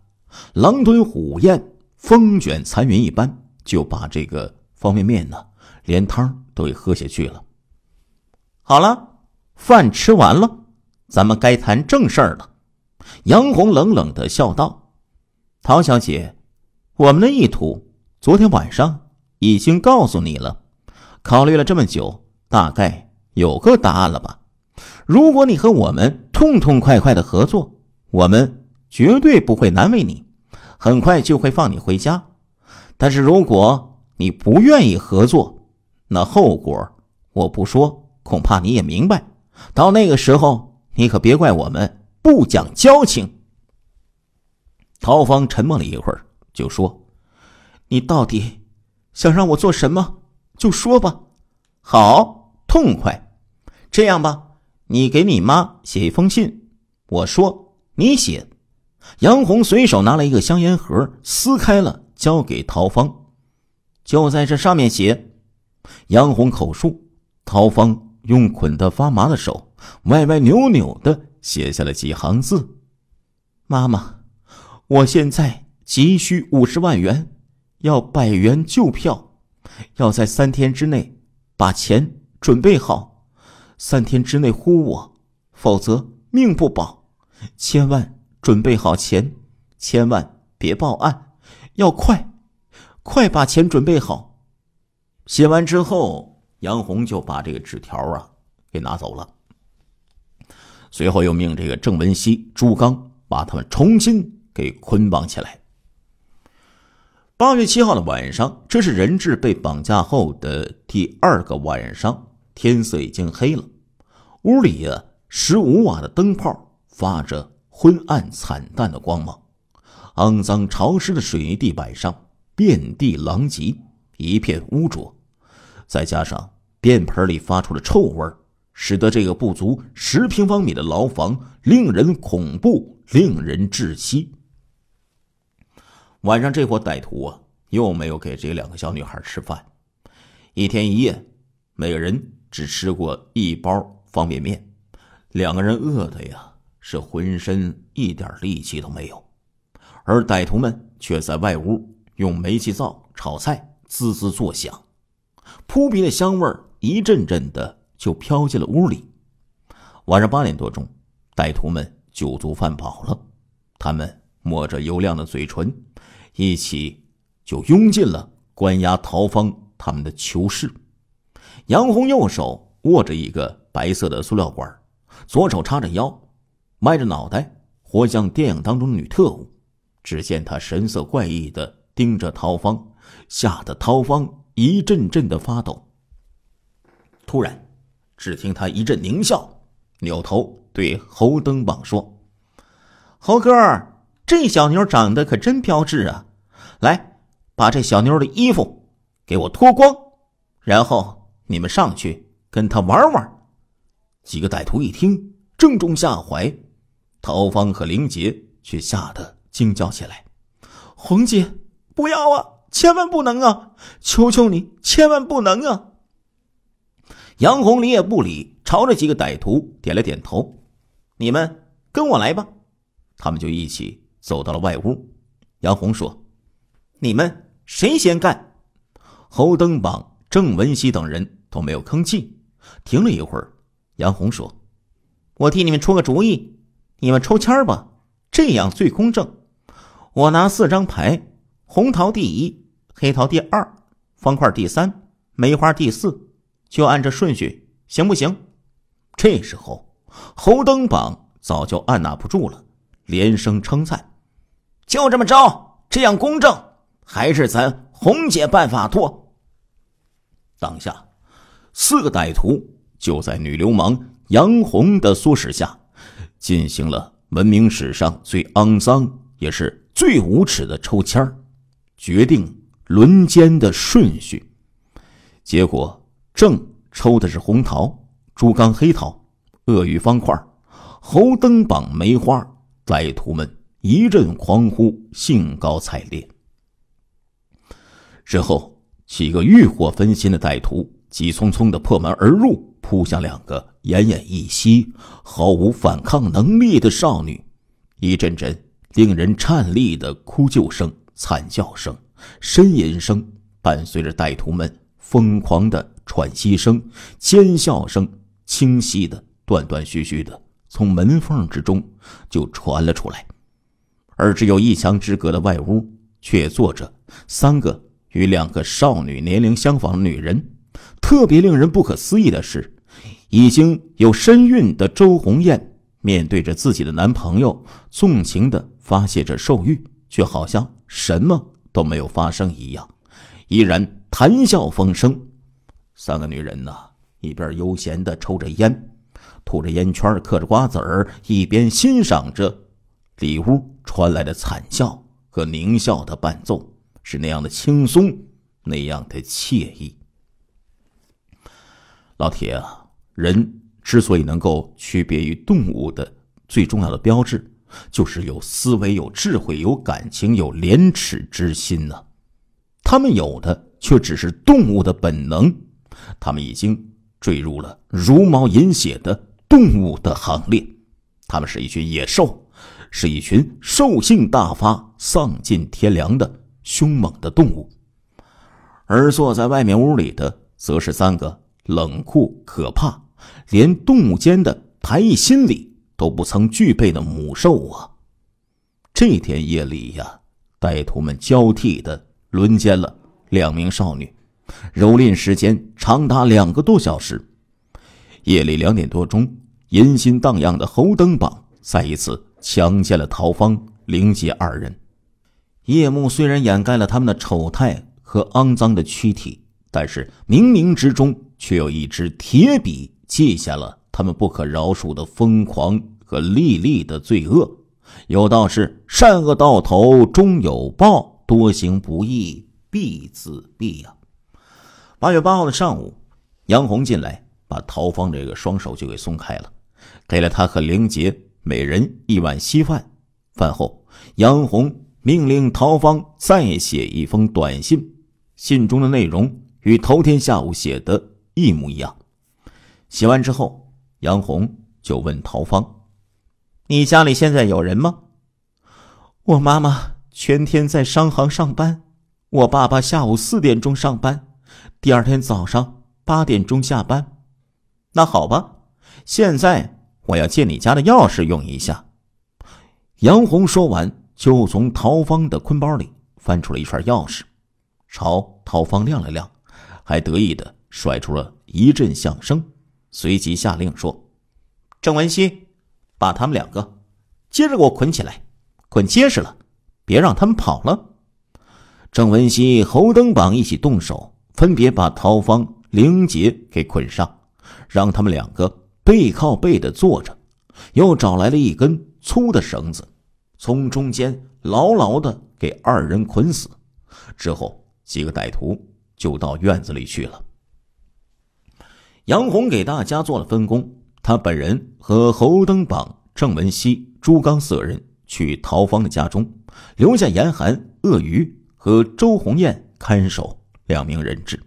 狼吞虎咽，风卷残云一般就把这个方便面呢，连汤都给喝下去了。好了，饭吃完了，咱们该谈正事儿了。杨红冷冷的笑道：“陶小姐，我们的意图昨天晚上已经告诉你了，考虑了这么久，大概有个答案了吧？如果你和我们痛痛快快的合作，我们……”绝对不会难为你，很快就会放你回家。但是如果你不愿意合作，那后果我不说，恐怕你也明白。到那个时候，你可别怪我们不讲交情。陶芳沉默了一会儿，就说：“你到底想让我做什么？就说吧，好痛快。这样吧，你给你妈写一封信，我说你写。”杨红随手拿了一个香烟盒，撕开了，交给陶芳。就在这上面写。杨红口述，陶芳用捆得发麻的手，歪歪扭扭地写下了几行字：“妈妈，我现在急需五十万元，要百元旧票，要在三天之内把钱准备好。三天之内呼我，否则命不保。千万。”准备好钱，千万别报案，要快，快把钱准备好。写完之后，杨红就把这个纸条啊给拿走了。随后又命这个郑文熙、朱刚把他们重新给捆绑起来。八月七号的晚上，这是人质被绑架后的第二个晚上，天色已经黑了，屋里啊十五瓦的灯泡发着。昏暗惨淡的光芒，肮脏潮湿的水泥地板上遍地狼藉，一片污浊，再加上便盆里发出的臭味儿，使得这个不足十平方米的牢房令人恐怖，令人窒息。晚上，这伙歹徒啊，又没有给这两个小女孩吃饭，一天一夜，每个人只吃过一包方便面，两个人饿的呀。是浑身一点力气都没有，而歹徒们却在外屋用煤气灶炒菜，滋滋作响，扑鼻的香味一阵阵的就飘进了屋里。晚上八点多钟，歹徒们酒足饭饱了，他们抹着油亮的嘴唇，一起就拥进了关押陶芳他们的囚室。杨红右手握着一个白色的塑料管，左手叉着腰。迈着脑袋，活像电影当中的女特务。只见他神色怪异地盯着陶芳，吓得陶芳一阵阵的发抖。突然，只听他一阵狞笑，扭头对侯登榜说：“侯哥，这小妞长得可真标致啊！来，把这小妞的衣服给我脱光，然后你们上去跟她玩玩。”几个歹徒一听，正中下怀。陶芳和林杰却吓得惊叫起来：“红姐，不要啊！千万不能啊！求求你，千万不能啊！”杨红理也不理，朝着几个歹徒点了点头：“你们跟我来吧。”他们就一起走到了外屋。杨红说：“你们谁先干？”侯登榜、郑文熙等人都没有吭气。停了一会儿，杨红说：“我替你们出个主意。”你们抽签吧，这样最公正。我拿四张牌，红桃第一，黑桃第二，方块第三，梅花第四，就按这顺序，行不行？这时候，侯登榜早就按捺不住了，连声称赞：“就这么着，这样公正，还是咱红姐办法多。”当下，四个歹徒就在女流氓杨红的唆使下。进行了文明史上最肮脏也是最无耻的抽签决定轮奸的顺序。结果正抽的是红桃、猪肝、黑桃、鳄鱼方块、猴灯榜、梅花。歹徒们一阵狂呼，兴高采烈。之后，几个欲火焚心的歹徒急匆匆的破门而入，扑向两个。奄奄一息、毫无反抗能力的少女，一阵阵令人颤栗的哭救声、惨叫声、呻吟声，伴随着歹徒们疯狂的喘息声、尖笑声，清晰的、断断续续的从门缝之中就传了出来。而只有一墙之隔的外屋，却坐着三个与两个少女年龄相仿的女人。特别令人不可思议的是。已经有身孕的周红艳面对着自己的男朋友，纵情的发泄着兽欲，却好像什么都没有发生一样，依然谈笑风生。三个女人呢，一边悠闲的抽着烟，吐着烟圈，嗑着瓜子儿，一边欣赏着里屋传来的惨笑和狞笑的伴奏，是那样的轻松，那样的惬意。老铁啊！人之所以能够区别于动物的最重要的标志，就是有思维、有智慧、有感情、有廉耻之心呢。他们有的却只是动物的本能，他们已经坠入了茹毛饮血的动物的行列，他们是一群野兽，是一群兽性大发、丧尽天良的凶猛的动物。而坐在外面屋里的，则是三个冷酷可怕。连动物间的排异心理都不曾具备的母兽啊！这天夜里呀，歹徒们交替的轮奸了两名少女，蹂躏时间长达两个多小时。夜里两点多钟，淫心荡漾的侯登榜再一次强奸了陶芳、灵杰二人。夜幕虽然掩盖了他们的丑态和肮脏的躯体，但是冥冥之中却有一支铁笔。记下了他们不可饶恕的疯狂和历历的罪恶。有道是善恶到头终有报，多行不义必自毙呀。八月八号的上午，杨红进来，把陶芳这个双手就给松开了，给了他和玲杰每人一碗稀饭。饭后，杨红命令陶芳再写一封短信，信中的内容与头天下午写的一模一样。洗完之后，杨红就问陶芳：“你家里现在有人吗？”“我妈妈全天在商行上班，我爸爸下午四点钟上班，第二天早上八点钟下班。”“那好吧，现在我要借你家的钥匙用一下。”杨红说完，就从陶芳的坤包里翻出了一串钥匙，朝陶芳亮了亮，还得意的甩出了一阵响声。随即下令说：“郑文熙，把他们两个接着给我捆起来，捆结实了，别让他们跑了。”郑文熙、侯登榜一起动手，分别把陶方、玲杰给捆上，让他们两个背靠背的坐着，又找来了一根粗的绳子，从中间牢牢的给二人捆死。之后，几个歹徒就到院子里去了。杨红给大家做了分工，他本人和侯登榜、郑文熙、朱刚四个人去陶芳的家中，留下严寒、鳄鱼和周红艳看守两名人质。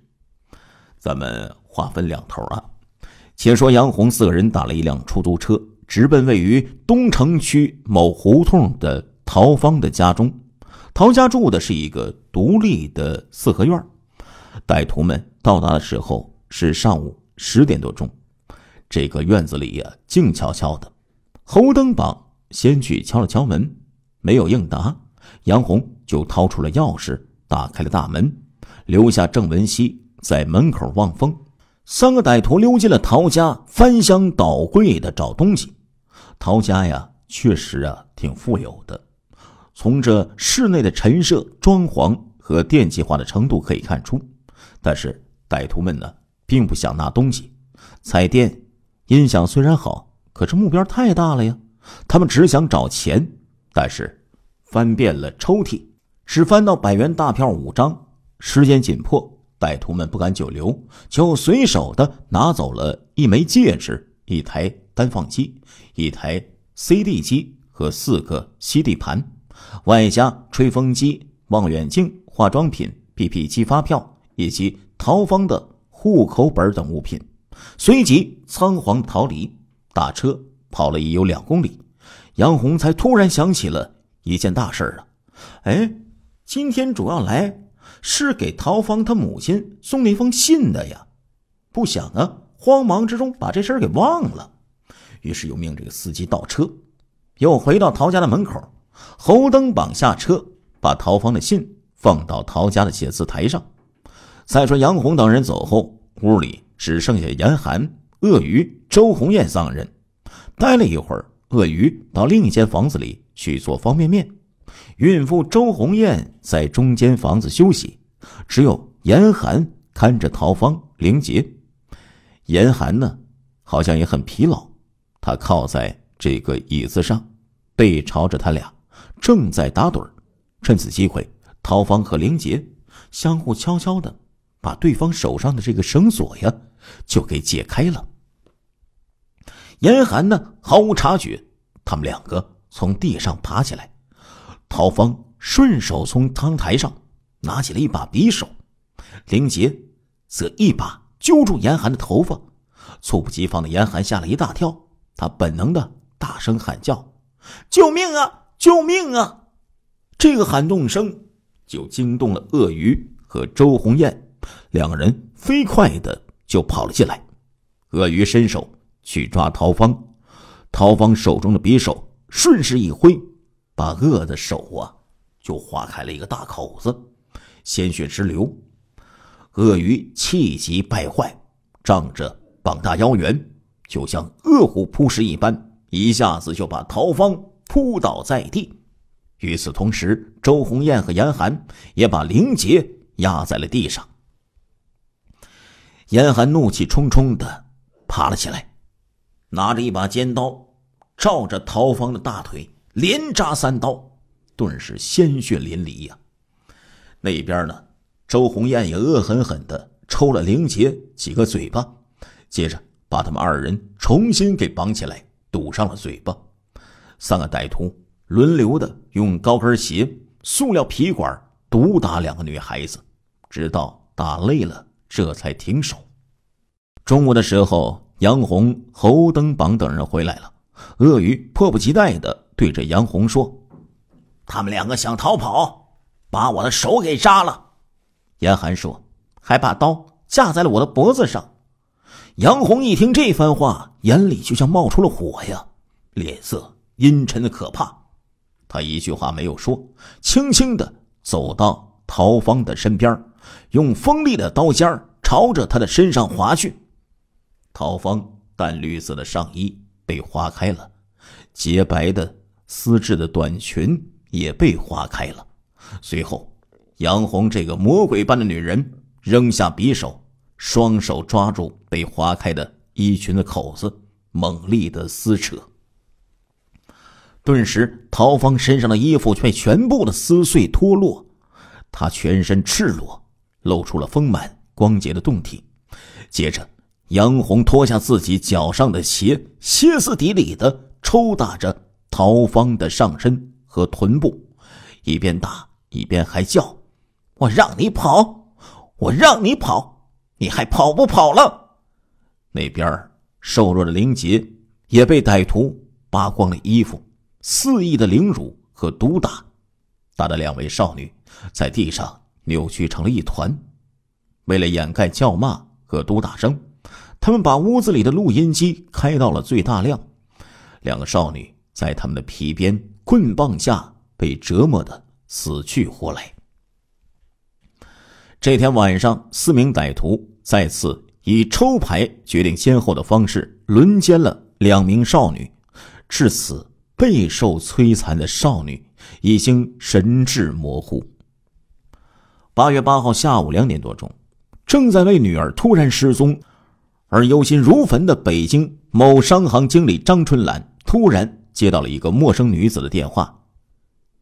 咱们划分两头啊。且说杨红四个人打了一辆出租车，直奔位于东城区某胡同的陶芳的家中。陶家住的是一个独立的四合院。歹徒们到达的时候是上午。十点多钟，这个院子里呀静悄悄的。侯登榜先去敲了敲门，没有应答。杨红就掏出了钥匙，打开了大门，留下郑文熙在门口望风。三个歹徒溜进了陶家，翻箱倒柜的找东西。陶家呀，确实啊挺富有的，从这室内的陈设、装潢和电器化的程度可以看出。但是歹徒们呢？并不想拿东西，彩电、音响虽然好，可是目标太大了呀。他们只想找钱，但是翻遍了抽屉，只翻到百元大票五张。时间紧迫，歹徒们不敢久留，就随手的拿走了一枚戒指、一台单放机、一台 C D 机和四个 C D 盘，外加吹风机、望远镜、化妆品、B P 机发票以及陶方的。户口本等物品，随即仓皇逃离，打车跑了已有两公里，杨红才突然想起了一件大事儿啊！哎，今天主要来是给陶芳他母亲送了一封信的呀，不想啊，慌忙之中把这事儿给忘了，于是又命这个司机倒车，又回到陶家的门口，侯登榜下车，把陶芳的信放到陶家的写字台上。再说杨红等人走后。屋里只剩下严寒、鳄鱼、周红艳三人。待了一会儿，鳄鱼到另一间房子里去做方便面，孕妇周红艳在中间房子休息，只有严寒看着陶芳、林杰。严寒呢，好像也很疲劳，他靠在这个椅子上，背朝着他俩，正在打盹趁此机会，陶芳和林杰相互悄悄的。把对方手上的这个绳索呀，就给解开了。严寒呢毫无察觉，他们两个从地上爬起来。陶芳顺手从汤台上拿起了一把匕首，林杰则一把揪住严寒的头发。猝不及防的严寒吓了一大跳，他本能的大声喊叫：“救命啊！救命啊！”这个喊动声就惊动了鳄鱼和周红艳。两人飞快的就跑了进来，鳄鱼伸手去抓陶芳，陶芳手中的匕首顺势一挥，把鳄的手啊就划开了一个大口子，鲜血直流。鳄鱼气急败坏，仗着膀大腰圆，就像饿虎扑食一般，一下子就把陶芳扑倒在地。与此同时，周红艳和严寒也把灵杰压在了地上。严寒怒气冲冲的爬了起来，拿着一把尖刀，照着陶芳的大腿连扎三刀，顿时鲜血淋漓呀。那边呢，周红艳也恶狠狠地抽了林杰几个嘴巴，接着把他们二人重新给绑起来，堵上了嘴巴。三个歹徒轮流的用高跟鞋、塑料皮管毒打两个女孩子，直到打累了，这才停手。中午的时候，杨红、侯登榜等人回来了。鳄鱼迫不及待的对着杨红说：“他们两个想逃跑，把我的手给扎了。”严寒说：“还把刀架在了我的脖子上。”杨红一听这番话，眼里就像冒出了火呀，脸色阴沉的可怕。他一句话没有说，轻轻的走到陶芳的身边，用锋利的刀尖朝着他的身上划去。陶芳淡绿色的上衣被划开了，洁白的丝质的短裙也被划开了。随后，杨红这个魔鬼般的女人扔下匕首，双手抓住被划开的衣裙的口子，猛力的撕扯。顿时，陶芳身上的衣服却全部的撕碎脱落，她全身赤裸，露出了丰满光洁的胴体。接着。杨红脱下自己脚上的鞋，歇斯底里的抽打着陶芳的上身和臀部，一边打一边还叫：“我让你跑，我让你跑，你还跑不跑了？”那边瘦弱的林杰也被歹徒扒光了衣服，肆意的凌辱和毒打，打的两位少女在地上扭曲成了一团。为了掩盖叫骂和毒打声。他们把屋子里的录音机开到了最大量，两个少女在他们的皮鞭、棍棒下被折磨的死去活来。这天晚上，四名歹徒再次以抽牌决定先后的方式轮奸了两名少女。至此，备受摧残的少女已经神志模糊。八月八号下午两点多钟，正在为女儿突然失踪。而忧心如焚的北京某商行经理张春兰突然接到了一个陌生女子的电话：“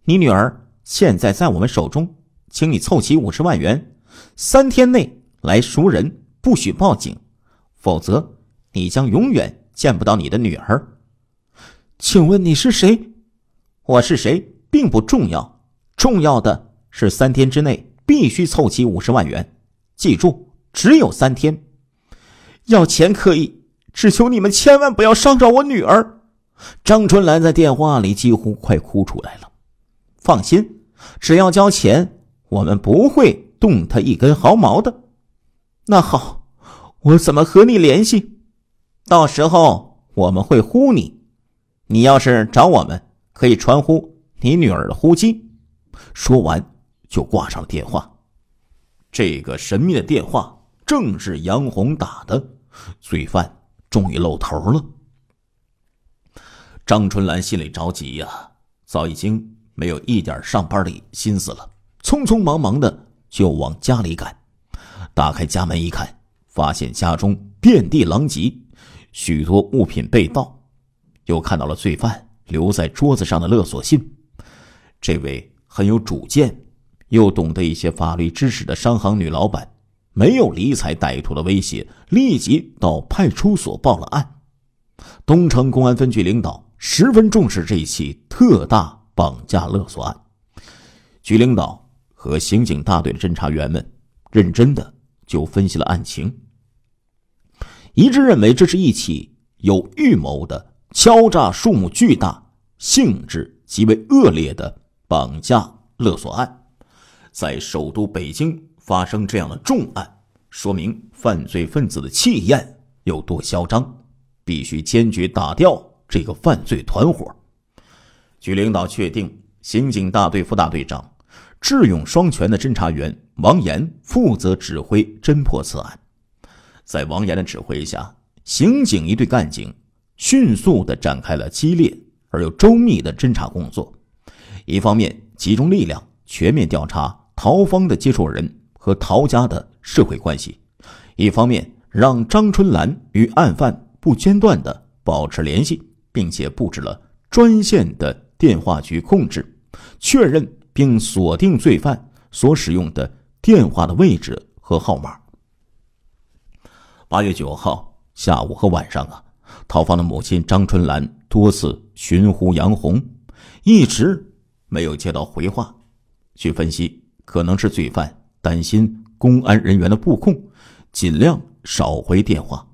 你女儿现在在我们手中，请你凑齐五十万元，三天内来赎人，不许报警，否则你将永远见不到你的女儿。”请问你是谁？我是谁并不重要，重要的是三天之内必须凑齐五十万元，记住，只有三天。要钱可以，只求你们千万不要伤着我女儿。张春兰在电话里几乎快哭出来了。放心，只要交钱，我们不会动她一根毫毛的。那好，我怎么和你联系？到时候我们会呼你，你要是找我们，可以传呼你女儿的呼机。说完就挂上了电话。这个神秘的电话正是杨红打的。罪犯终于露头了，张春兰心里着急呀，早已经没有一点上班的心思了，匆匆忙忙的就往家里赶。打开家门一看，发现家中遍地狼藉，许多物品被盗，又看到了罪犯留在桌子上的勒索信。这位很有主见，又懂得一些法律知识的商行女老板。没有理睬歹徒的威胁，立即到派出所报了案。东城公安分局领导十分重视这起特大绑架勒索案，局领导和刑警大队的侦查员们认真的就分析了案情，一致认为这是一起有预谋的、敲诈数目巨大、性质极为恶劣的绑架勒索案，在首都北京。发生这样的重案，说明犯罪分子的气焰有多嚣张，必须坚决打掉这个犯罪团伙。据领导确定，刑警大队副大队长、智勇双全的侦查员王岩负责指挥侦破此案。在王岩的指挥下，刑警一队干警迅速地展开了激烈而又周密的侦查工作。一方面，集中力量全面调查陶芳的接触人。和陶家的社会关系，一方面让张春兰与案犯不间断地保持联系，并且布置了专线的电话局控制，确认并锁定罪犯所使用的电话的位置和号码。八月九号下午和晚上啊，陶芳的母亲张春兰多次寻呼杨红，一直没有接到回话。据分析，可能是罪犯。担心公安人员的布控，尽量少回电话，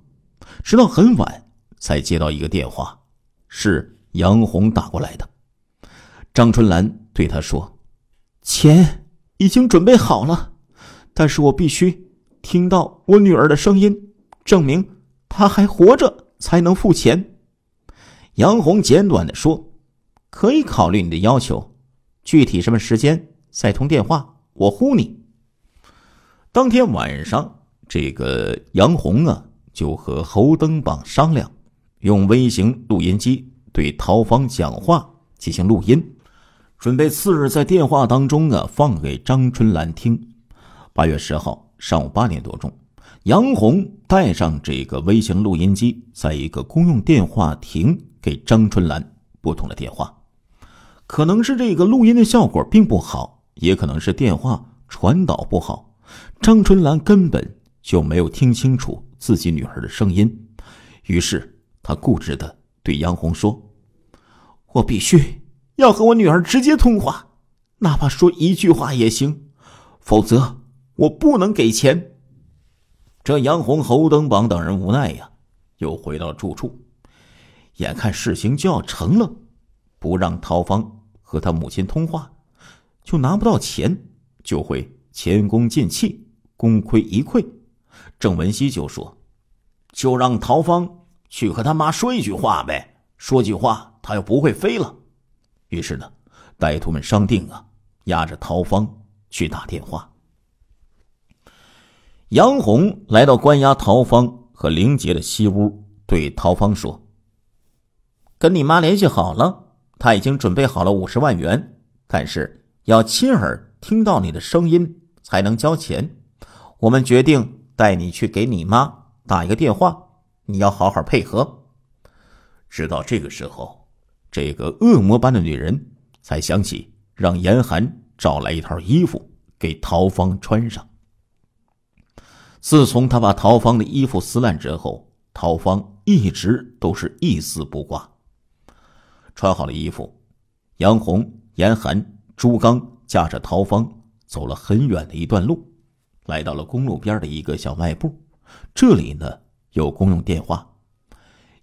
直到很晚才接到一个电话，是杨红打过来的。张春兰对他说：“钱已经准备好了，但是我必须听到我女儿的声音，证明她还活着，才能付钱。”杨红简短的说：“可以考虑你的要求，具体什么时间再通电话，我呼你。”当天晚上，这个杨红啊就和侯登榜商量，用微型录音机对陶芳讲话进行录音，准备次日在电话当中呢放给张春兰听。八月十号上午八点多钟，杨红带上这个微型录音机，在一个公用电话亭给张春兰拨通了电话。可能是这个录音的效果并不好，也可能是电话传导不好。张春兰根本就没有听清楚自己女儿的声音，于是她固执的对杨红说：“我必须要和我女儿直接通话，哪怕说一句话也行，否则我不能给钱。”这杨红、侯登榜等人无奈呀，又回到了住处。眼看事情就要成了，不让陶芳和他母亲通话，就拿不到钱，就会。前功尽弃，功亏一篑。郑文熙就说：“就让陶芳去和他妈说一句话呗，说句话，他又不会飞了。”于是呢，歹徒们商定啊，押着陶芳去打电话。杨红来到关押陶芳和林杰的西屋，对陶芳说：“跟你妈联系好了，她已经准备好了五十万元，但是要亲耳听到你的声音。”才能交钱。我们决定带你去给你妈打一个电话，你要好好配合。直到这个时候，这个恶魔般的女人才想起让严寒找来一套衣服给陶芳穿上。自从她把陶芳的衣服撕烂之后，陶芳一直都是一丝不挂。穿好了衣服，杨红、严寒、朱刚架着陶芳。走了很远的一段路，来到了公路边的一个小卖部，这里呢有公用电话。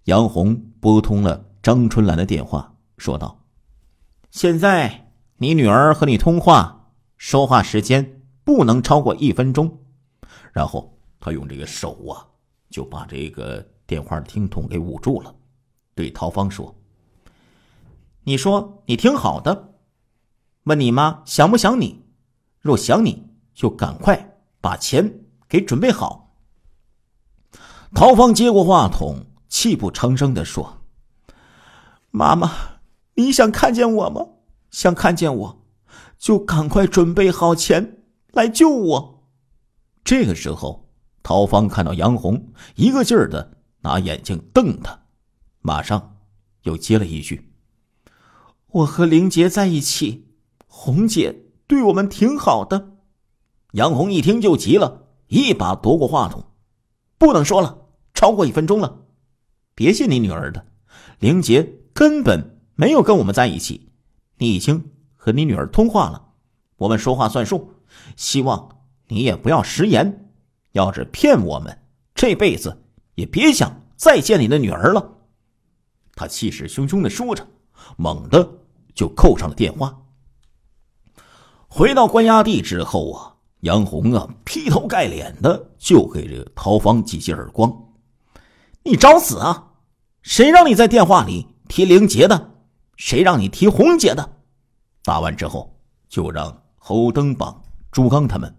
杨红拨通了张春兰的电话，说道：“现在你女儿和你通话，说话时间不能超过一分钟。”然后他用这个手啊，就把这个电话听筒给捂住了，对陶芳说：“你说，你挺好的，问你妈想不想你。”若想你就赶快把钱给准备好。陶芳接过话筒，泣不成声地说：“妈妈，你想看见我吗？想看见我，就赶快准备好钱来救我。”这个时候，陶芳看到杨红一个劲儿的拿眼睛瞪他，马上又接了一句：“我和林杰在一起，红姐。”对我们挺好的，杨红一听就急了，一把夺过话筒，不能说了，超过一分钟了。别信你女儿的，林杰根本没有跟我们在一起。你已经和你女儿通话了，我们说话算数，希望你也不要食言。要是骗我们，这辈子也别想再见你的女儿了。他气势汹汹的说着，猛的就扣上了电话。回到关押地之后啊，杨红啊劈头盖脸的就给这个陶芳几记耳光：“你找死啊！谁让你在电话里提玲杰的？谁让你提红姐的？”打完之后，就让侯登榜、朱刚他们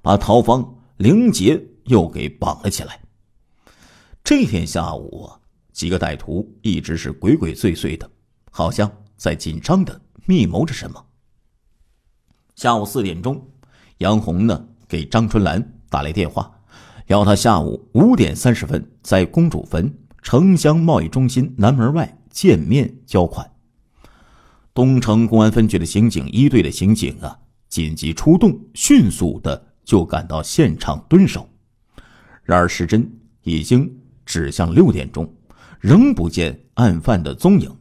把陶芳、玲杰又给绑了起来。这天下午，几个歹徒一直是鬼鬼祟祟的，好像在紧张的密谋着什么。下午四点钟，杨红呢给张春兰打来电话，要她下午五点三十分在公主坟城乡贸易中心南门外见面交款。东城公安分局的刑警一队的刑警啊，紧急出动，迅速的就赶到现场蹲守。然而时针已经指向六点钟，仍不见案犯的踪影。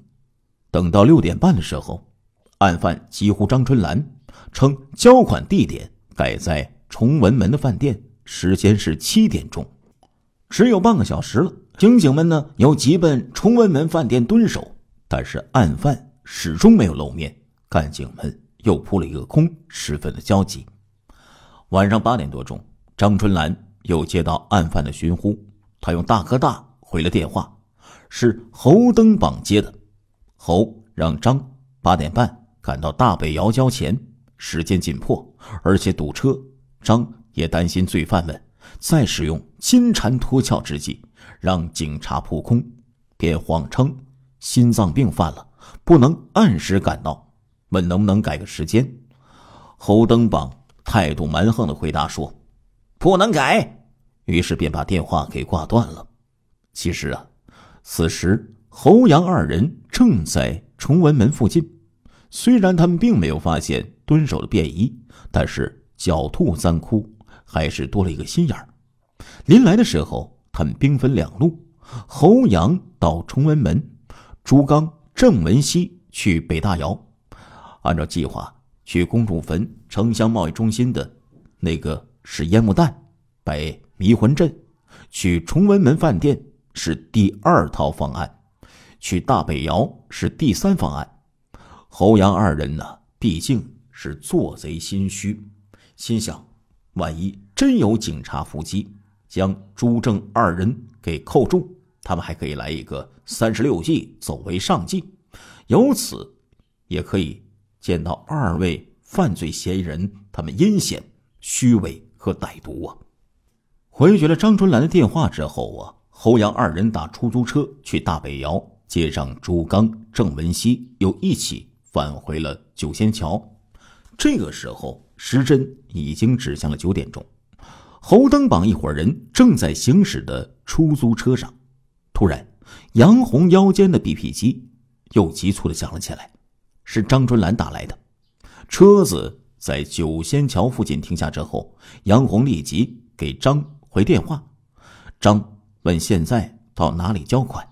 等到六点半的时候，案犯几乎张春兰。称交款地点改在崇文门的饭店，时间是七点钟，只有半个小时了。刑警们呢，又急奔崇文门饭店蹲守，但是案犯始终没有露面，干警们又扑了一个空，十分的焦急。晚上八点多钟，张春兰又接到案犯的寻呼，她用大哥大回了电话，是侯登榜接的，侯让张八点半赶到大北窑交钱。时间紧迫，而且堵车，张也担心罪犯们再使用金蝉脱壳之计，让警察扑空，便谎称心脏病犯了，不能按时赶到，问能不能改个时间。侯登榜态度蛮横的回答说：“不能改。”于是便把电话给挂断了。其实啊，此时侯杨二人正在崇文门附近，虽然他们并没有发现。蹲守的便衣，但是狡兔三窟，还是多了一个心眼儿。临来的时候，他们兵分两路：侯阳到崇文门，朱刚、郑文熙去北大窑。按照计划，去公主坟城乡贸易中心的那个是烟雾弹，摆迷魂阵；去崇文门饭店是第二套方案，去大北窑是第三方案。侯阳二人呢，毕竟。是做贼心虚，心想：万一真有警察伏击，将朱正二人给扣住，他们还可以来一个三十六计走为上计。由此，也可以见到二位犯罪嫌疑人他们阴险、虚伪和歹毒啊！回绝了张春兰的电话之后啊，侯阳二人打出租车去大北窑，接上朱刚、郑文熙，又一起返回了九仙桥。这个时候，时针已经指向了九点钟。侯登榜一伙人正在行驶的出租车上，突然，杨红腰间的 B P 机又急促的响了起来，是张春兰打来的。车子在九仙桥附近停下之后，杨红立即给张回电话。张问：“现在到哪里交款？”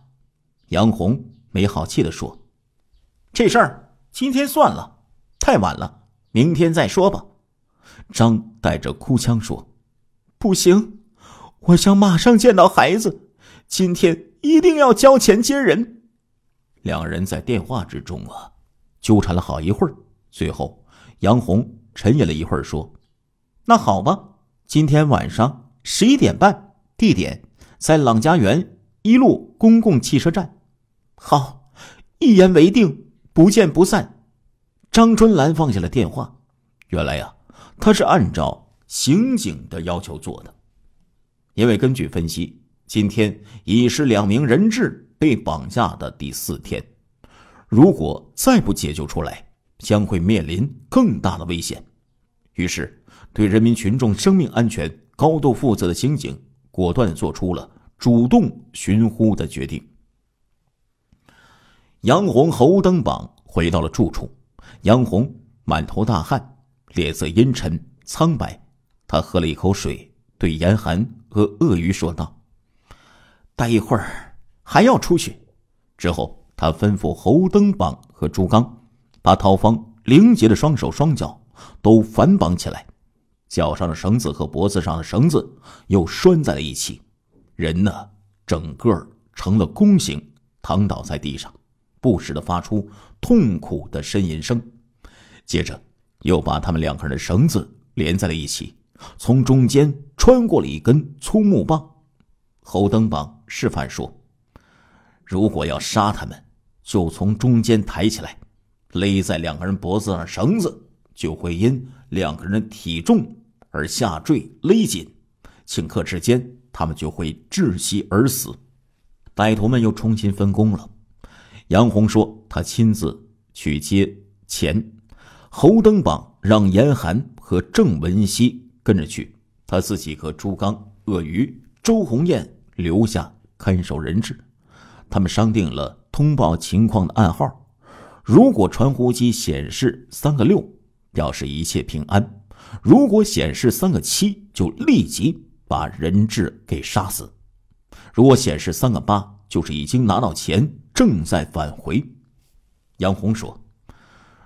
杨红没好气的说：“这事儿今天算了，太晚了。”明天再说吧，张带着哭腔说：“不行，我想马上见到孩子，今天一定要交钱接人。”两人在电话之中啊，纠缠了好一会儿。最后，杨红沉吟了一会儿说：“那好吧，今天晚上十一点半，地点在朗家园一路公共汽车站。好，一言为定，不见不散。”张春兰放下了电话。原来呀，他是按照刑警的要求做的，因为根据分析，今天已是两名人质被绑架的第四天，如果再不解救出来，将会面临更大的危险。于是，对人民群众生命安全高度负责的刑警，果断做出了主动寻呼的决定。杨红侯登榜回到了住处。杨红满头大汗，脸色阴沉苍白。他喝了一口水，对严寒和鳄鱼说道：“待一会儿还要出去。”之后，他吩咐侯登榜和朱刚，把陶方灵洁的双手双脚都反绑起来，脚上的绳子和脖子上的绳子又拴在了一起。人呢，整个成了弓形，躺倒在地上，不时的发出痛苦的呻吟声。接着，又把他们两个人的绳子连在了一起，从中间穿过了一根粗木棒。侯登榜示范说：“如果要杀他们，就从中间抬起来，勒在两个人脖子上的绳子就会因两个人体重而下坠勒紧，顷刻之间他们就会窒息而死。”歹徒们又重新分工了。杨红说：“他亲自去接钱。”侯登榜让严寒和郑文熙跟着去，他自己和朱刚、鳄鱼、周红艳留下看守人质。他们商定了通报情况的暗号：如果传呼机显示三个六，表示一切平安；如果显示三个七，就立即把人质给杀死；如果显示三个八，就是已经拿到钱，正在返回。杨红说：“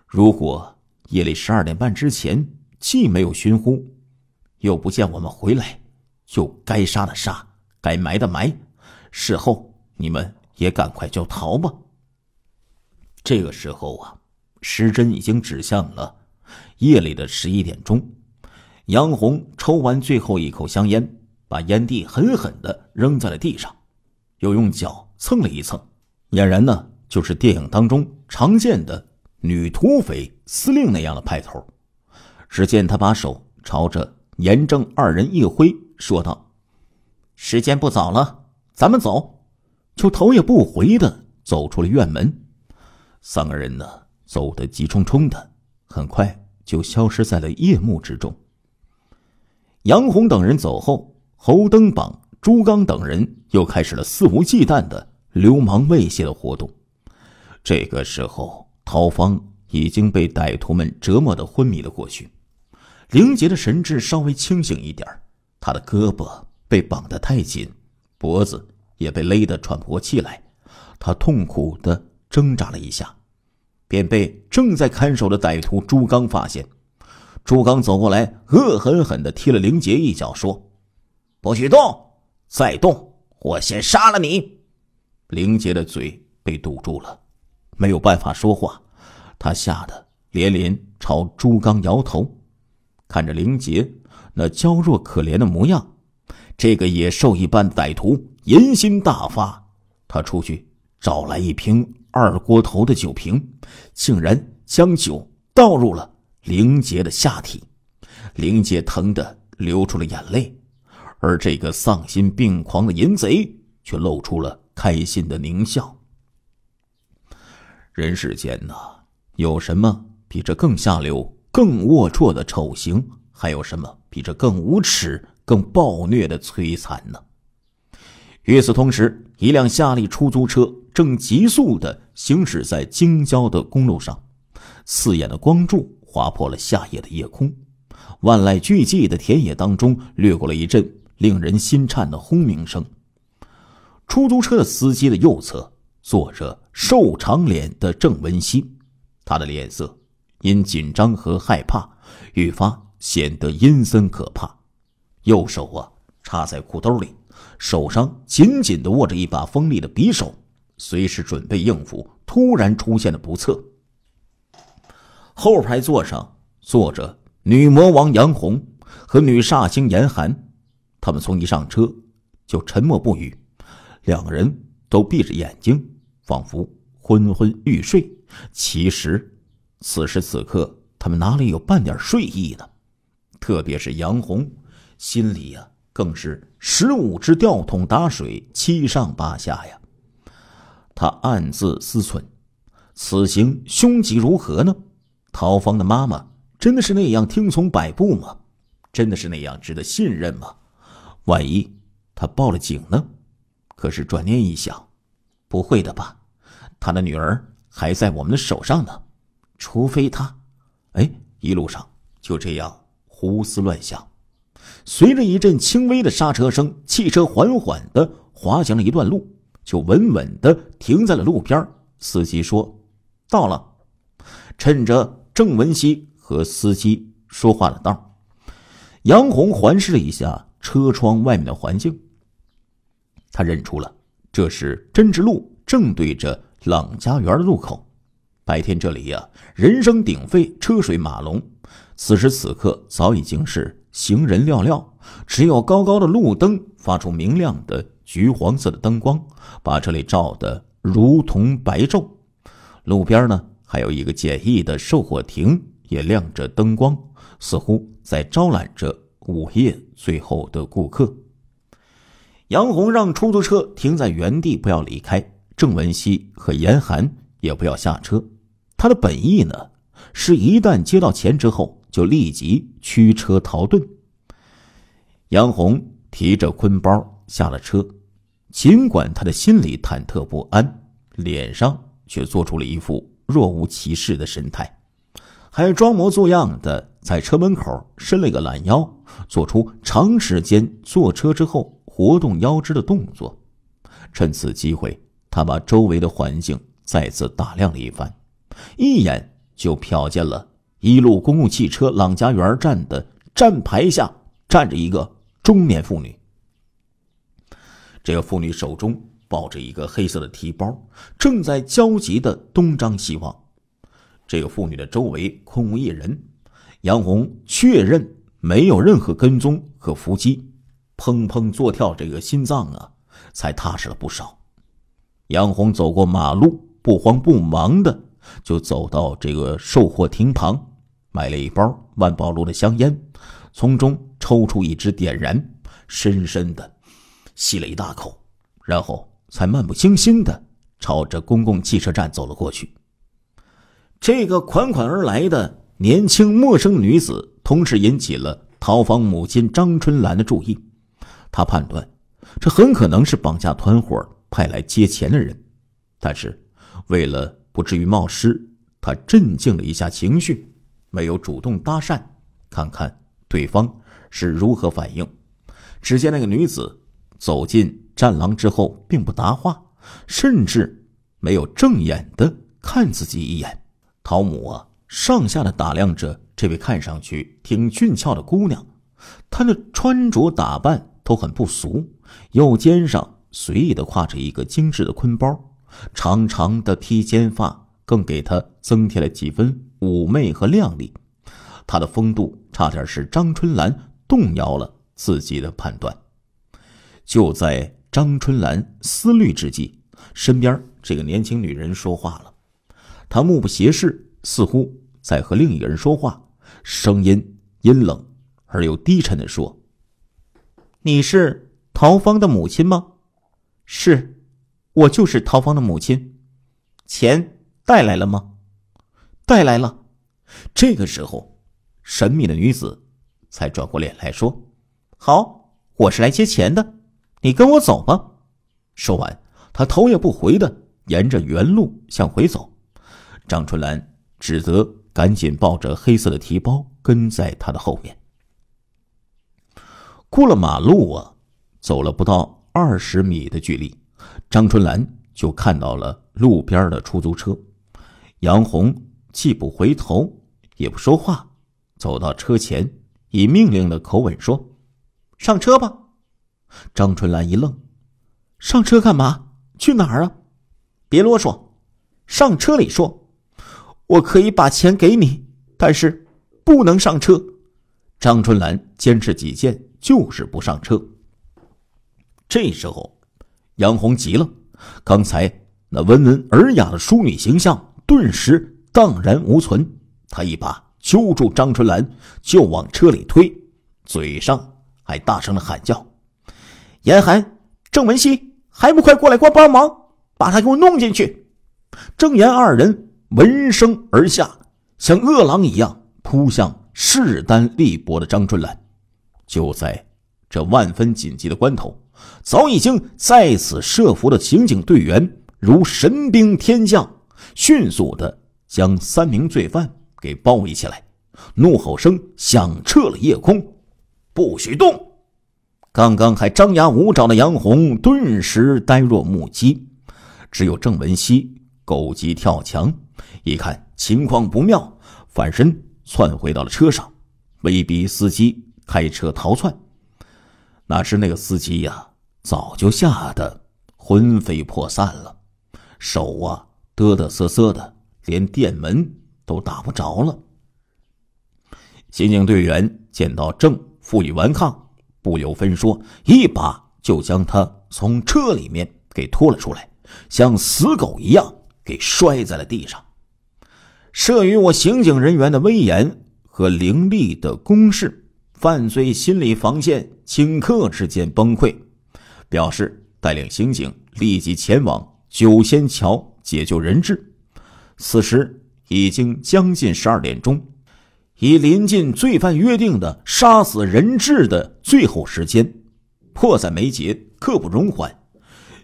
如果……”夜里十二点半之前，既没有寻呼，又不见我们回来，就该杀的杀，该埋的埋。事后你们也赶快就逃吧。这个时候啊，时针已经指向了夜里的十一点钟。杨红抽完最后一口香烟，把烟蒂狠狠的扔在了地上，又用脚蹭了一蹭，俨然呢就是电影当中常见的女土匪。司令那样的派头，只见他把手朝着严正二人一挥，说道：“时间不早了，咱们走。”就头也不回的走出了院门。三个人呢，走得急冲冲的，很快就消失在了夜幕之中。杨红等人走后，侯登榜、朱刚等人又开始了肆无忌惮的流氓威胁的活动。这个时候，陶芳。已经被歹徒们折磨得昏迷了过去，林杰的神志稍微清醒一点，他的胳膊被绑得太紧，脖子也被勒得喘不过气来，他痛苦地挣扎了一下，便被正在看守的歹徒朱刚发现。朱刚走过来，恶狠狠地踢了林杰一脚，说：“不许动，再动我先杀了你。”林杰的嘴被堵住了，没有办法说话。他吓得连连朝朱刚摇头，看着灵杰那娇弱可怜的模样，这个野兽一般歹徒淫心大发。他出去找来一瓶二锅头的酒瓶，竟然将酒倒入了灵杰的下体。灵杰疼得流出了眼泪，而这个丧心病狂的淫贼却露出了开心的狞笑。人世间呐！有什么比这更下流、更龌龊的丑行？还有什么比这更无耻、更暴虐的摧残呢？与此同时，一辆夏利出租车正急速地行驶在京郊的公路上，刺眼的光柱划破了夏夜的夜空。万籁俱寂的田野当中，掠过了一阵令人心颤的轰鸣声。出租车的司机的右侧坐着瘦长脸的郑文熙。他的脸色因紧张和害怕愈发显得阴森可怕，右手啊插在裤兜里，手上紧紧的握着一把锋利的匕首，随时准备应付突然出现的不测。后排座上坐着女魔王杨红和女煞星严寒，他们从一上车就沉默不语，两个人都闭着眼睛，仿佛昏昏欲睡。其实，此时此刻，他们哪里有半点睡意呢？特别是杨红，心里呀，更是十五只吊桶打水，七上八下呀。他暗自思忖：此行凶吉如何呢？陶芳的妈妈真的是那样听从摆布吗？真的是那样值得信任吗？万一他报了警呢？可是转念一想，不会的吧？他的女儿。还在我们的手上呢，除非他，哎，一路上就这样胡思乱想。随着一阵轻微的刹车声，汽车缓缓的滑行了一段路，就稳稳的停在了路边。司机说：“到了。”趁着郑文熙和司机说话的道，杨红环视了一下车窗外面的环境。他认出了，这是针织路，正对着。朗家园路口，白天这里呀，人声鼎沸，车水马龙。此时此刻，早已经是行人寥寥，只有高高的路灯发出明亮的橘黄色的灯光，把这里照得如同白昼。路边呢，还有一个简易的售货亭，也亮着灯光，似乎在招揽着午夜最后的顾客。杨红让出租车停在原地，不要离开。郑文熙和严寒也不要下车。他的本意呢，是一旦接到钱之后，就立即驱车逃遁。杨红提着坤包下了车，尽管他的心里忐忑不安，脸上却做出了一副若无其事的神态，还装模作样的在车门口伸了个懒腰，做出长时间坐车之后活动腰肢的动作，趁此机会。他把周围的环境再次打量了一番，一眼就瞟见了一路公共汽车朗家园站的站牌下站着一个中年妇女。这个妇女手中抱着一个黑色的提包，正在焦急的东张西望。这个妇女的周围空无一人，杨红确认没有任何跟踪和伏击，砰砰作跳这个心脏啊，才踏实了不少。杨红走过马路，不慌不忙的就走到这个售货厅旁，买了一包万宝路的香烟，从中抽出一支点燃，深深的吸了一大口，然后才漫不经心的朝着公共汽车站走了过去。这个款款而来的年轻陌生女子，同时引起了逃房母亲张春兰的注意，她判断，这很可能是绑架团伙。派来接钱的人，但是为了不至于冒失，他镇静了一下情绪，没有主动搭讪，看看对方是如何反应。只见那个女子走进战狼之后，并不答话，甚至没有正眼的看自己一眼。陶母啊，上下的打量着这位看上去挺俊俏的姑娘，她的穿着打扮都很不俗，右肩上。随意的挎着一个精致的坤包，长长的披肩发更给她增添了几分妩媚和靓丽。她的风度差点使张春兰动摇了自己的判断。就在张春兰思虑之际，身边这个年轻女人说话了。她目不斜视，似乎在和另一个人说话，声音阴冷而又低沉的说：“你是陶芳的母亲吗？”是，我就是陶芳的母亲。钱带来了吗？带来了。这个时候，神秘的女子才转过脸来说：“好，我是来接钱的，你跟我走吧。”说完，她头也不回的沿着原路向回走。张春兰只得赶紧抱着黑色的提包跟在她的后面。过了马路啊，走了不到。二十米的距离，张春兰就看到了路边的出租车。杨红既不回头，也不说话，走到车前，以命令的口吻说：“上车吧。”张春兰一愣：“上车干嘛？去哪儿啊？”“别啰嗦，上车里说。”“我可以把钱给你，但是不能上车。”张春兰坚持己见，就是不上车。这时候，杨红急了，刚才那温文尔雅的淑女形象顿时荡然无存。她一把揪住张春兰，就往车里推，嘴上还大声的喊叫：“严寒、郑文熙，还不快过来给我帮忙，把他给我弄进去！”郑严二人闻声而下，像饿狼一样扑向势单力薄的张春兰。就在这万分紧急的关头。早已经在此设伏的刑警队员如神兵天降，迅速的将三名罪犯给包围起来，怒吼声响彻了夜空。不许动！刚刚还张牙舞爪的杨红顿时呆若木鸡，只有郑文熙狗急跳墙，一看情况不妙，反身窜回到了车上，威逼司机开车逃窜。哪知那个司机呀，早就吓得魂飞魄散了，手啊哆哆瑟瑟的，连电门都打不着了。刑警队员见到郑负隅顽抗，不由分说，一把就将他从车里面给拖了出来，像死狗一样给摔在了地上。慑于我刑警人员的威严和凌厉的攻势。犯罪心理防线顷刻之间崩溃，表示带领刑警立即前往九仙桥解救人质。此时已经将近十二点钟，已临近罪犯约定的杀死人质的最后时间，迫在眉睫，刻不容缓。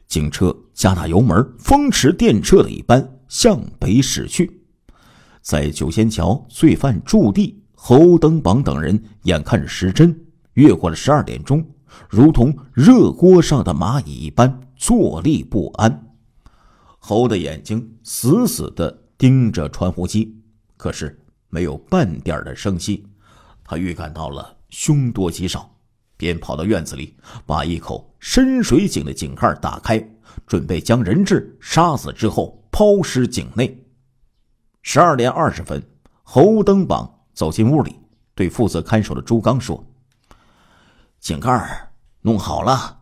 警车加大油门，风驰电掣的一般向北驶去，在九仙桥罪犯驻地。侯登榜等人眼看着时针越过了十二点钟，如同热锅上的蚂蚁一般坐立不安。侯的眼睛死死地盯着传呼机，可是没有半点的声息。他预感到了凶多吉少，便跑到院子里，把一口深水井的井盖打开，准备将人质杀死之后抛尸井内。十二点二十分，侯登榜。走进屋里，对负责看守的朱刚说：“井盖儿弄好了，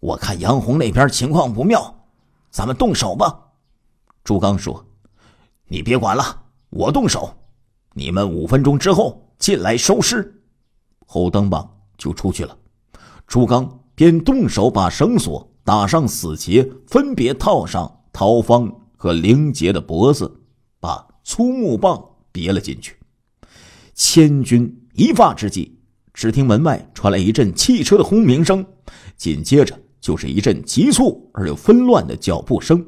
我看杨红那边情况不妙，咱们动手吧。”朱刚说：“你别管了，我动手。你们五分钟之后进来收尸。”侯登榜就出去了，朱刚便动手把绳索打上死结，分别套上陶芳和灵杰的脖子，把粗木棒别了进去。千钧一发之际，只听门外传来一阵汽车的轰鸣声，紧接着就是一阵急促而又纷乱的脚步声，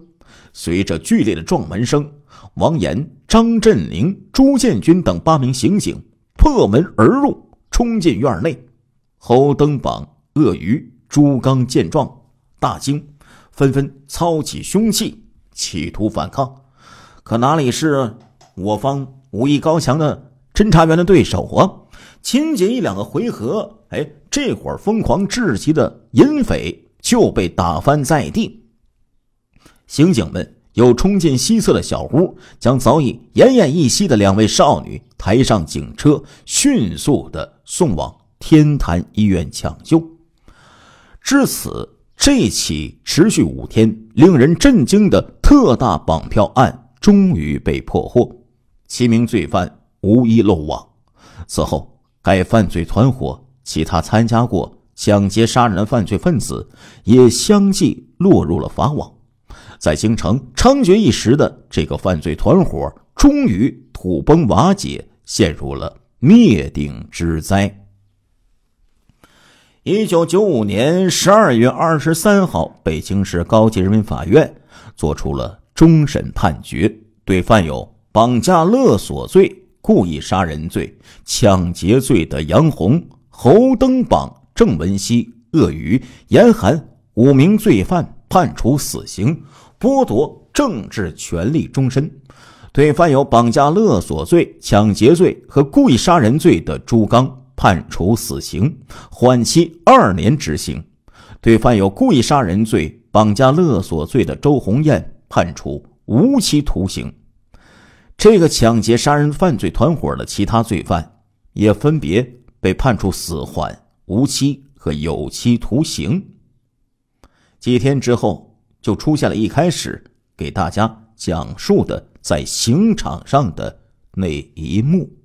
随着剧烈的撞门声，王岩、张振林、朱建军等八名刑警破门而入，冲进院内。侯登榜、鳄鱼、朱刚见状大惊，纷纷操起凶器，企图反抗，可哪里是我方武艺高强的？侦查员的对手啊，仅仅一两个回合，哎，这伙疯狂至极的淫匪就被打翻在地。刑警们又冲进西侧的小屋，将早已奄奄一息的两位少女抬上警车，迅速的送往天坛医院抢救。至此，这起持续五天、令人震惊的特大绑票案终于被破获，七名罪犯。无一漏网。此后，该犯罪团伙其他参加过抢劫、杀人犯罪分子也相继落入了法网。在京城猖獗一时的这个犯罪团伙终于土崩瓦解，陷入了灭顶之灾。一九九五年十二月二十三号，北京市高级人民法院作出了终审判决，对犯有绑架勒索罪。故意杀人罪、抢劫罪的杨红、侯登榜、郑文熙、鳄鱼、严寒五名罪犯判处死刑，剥夺政治权利终身；对犯有绑架勒索罪、抢劫罪和故意杀人罪的朱刚判处死刑，缓期二年执行；对犯有故意杀人罪、绑架勒索罪的周红艳判处无期徒刑。这个抢劫杀人犯罪团伙的其他罪犯，也分别被判处死缓、无期和有期徒刑。几天之后，就出现了一开始给大家讲述的在刑场上的那一幕。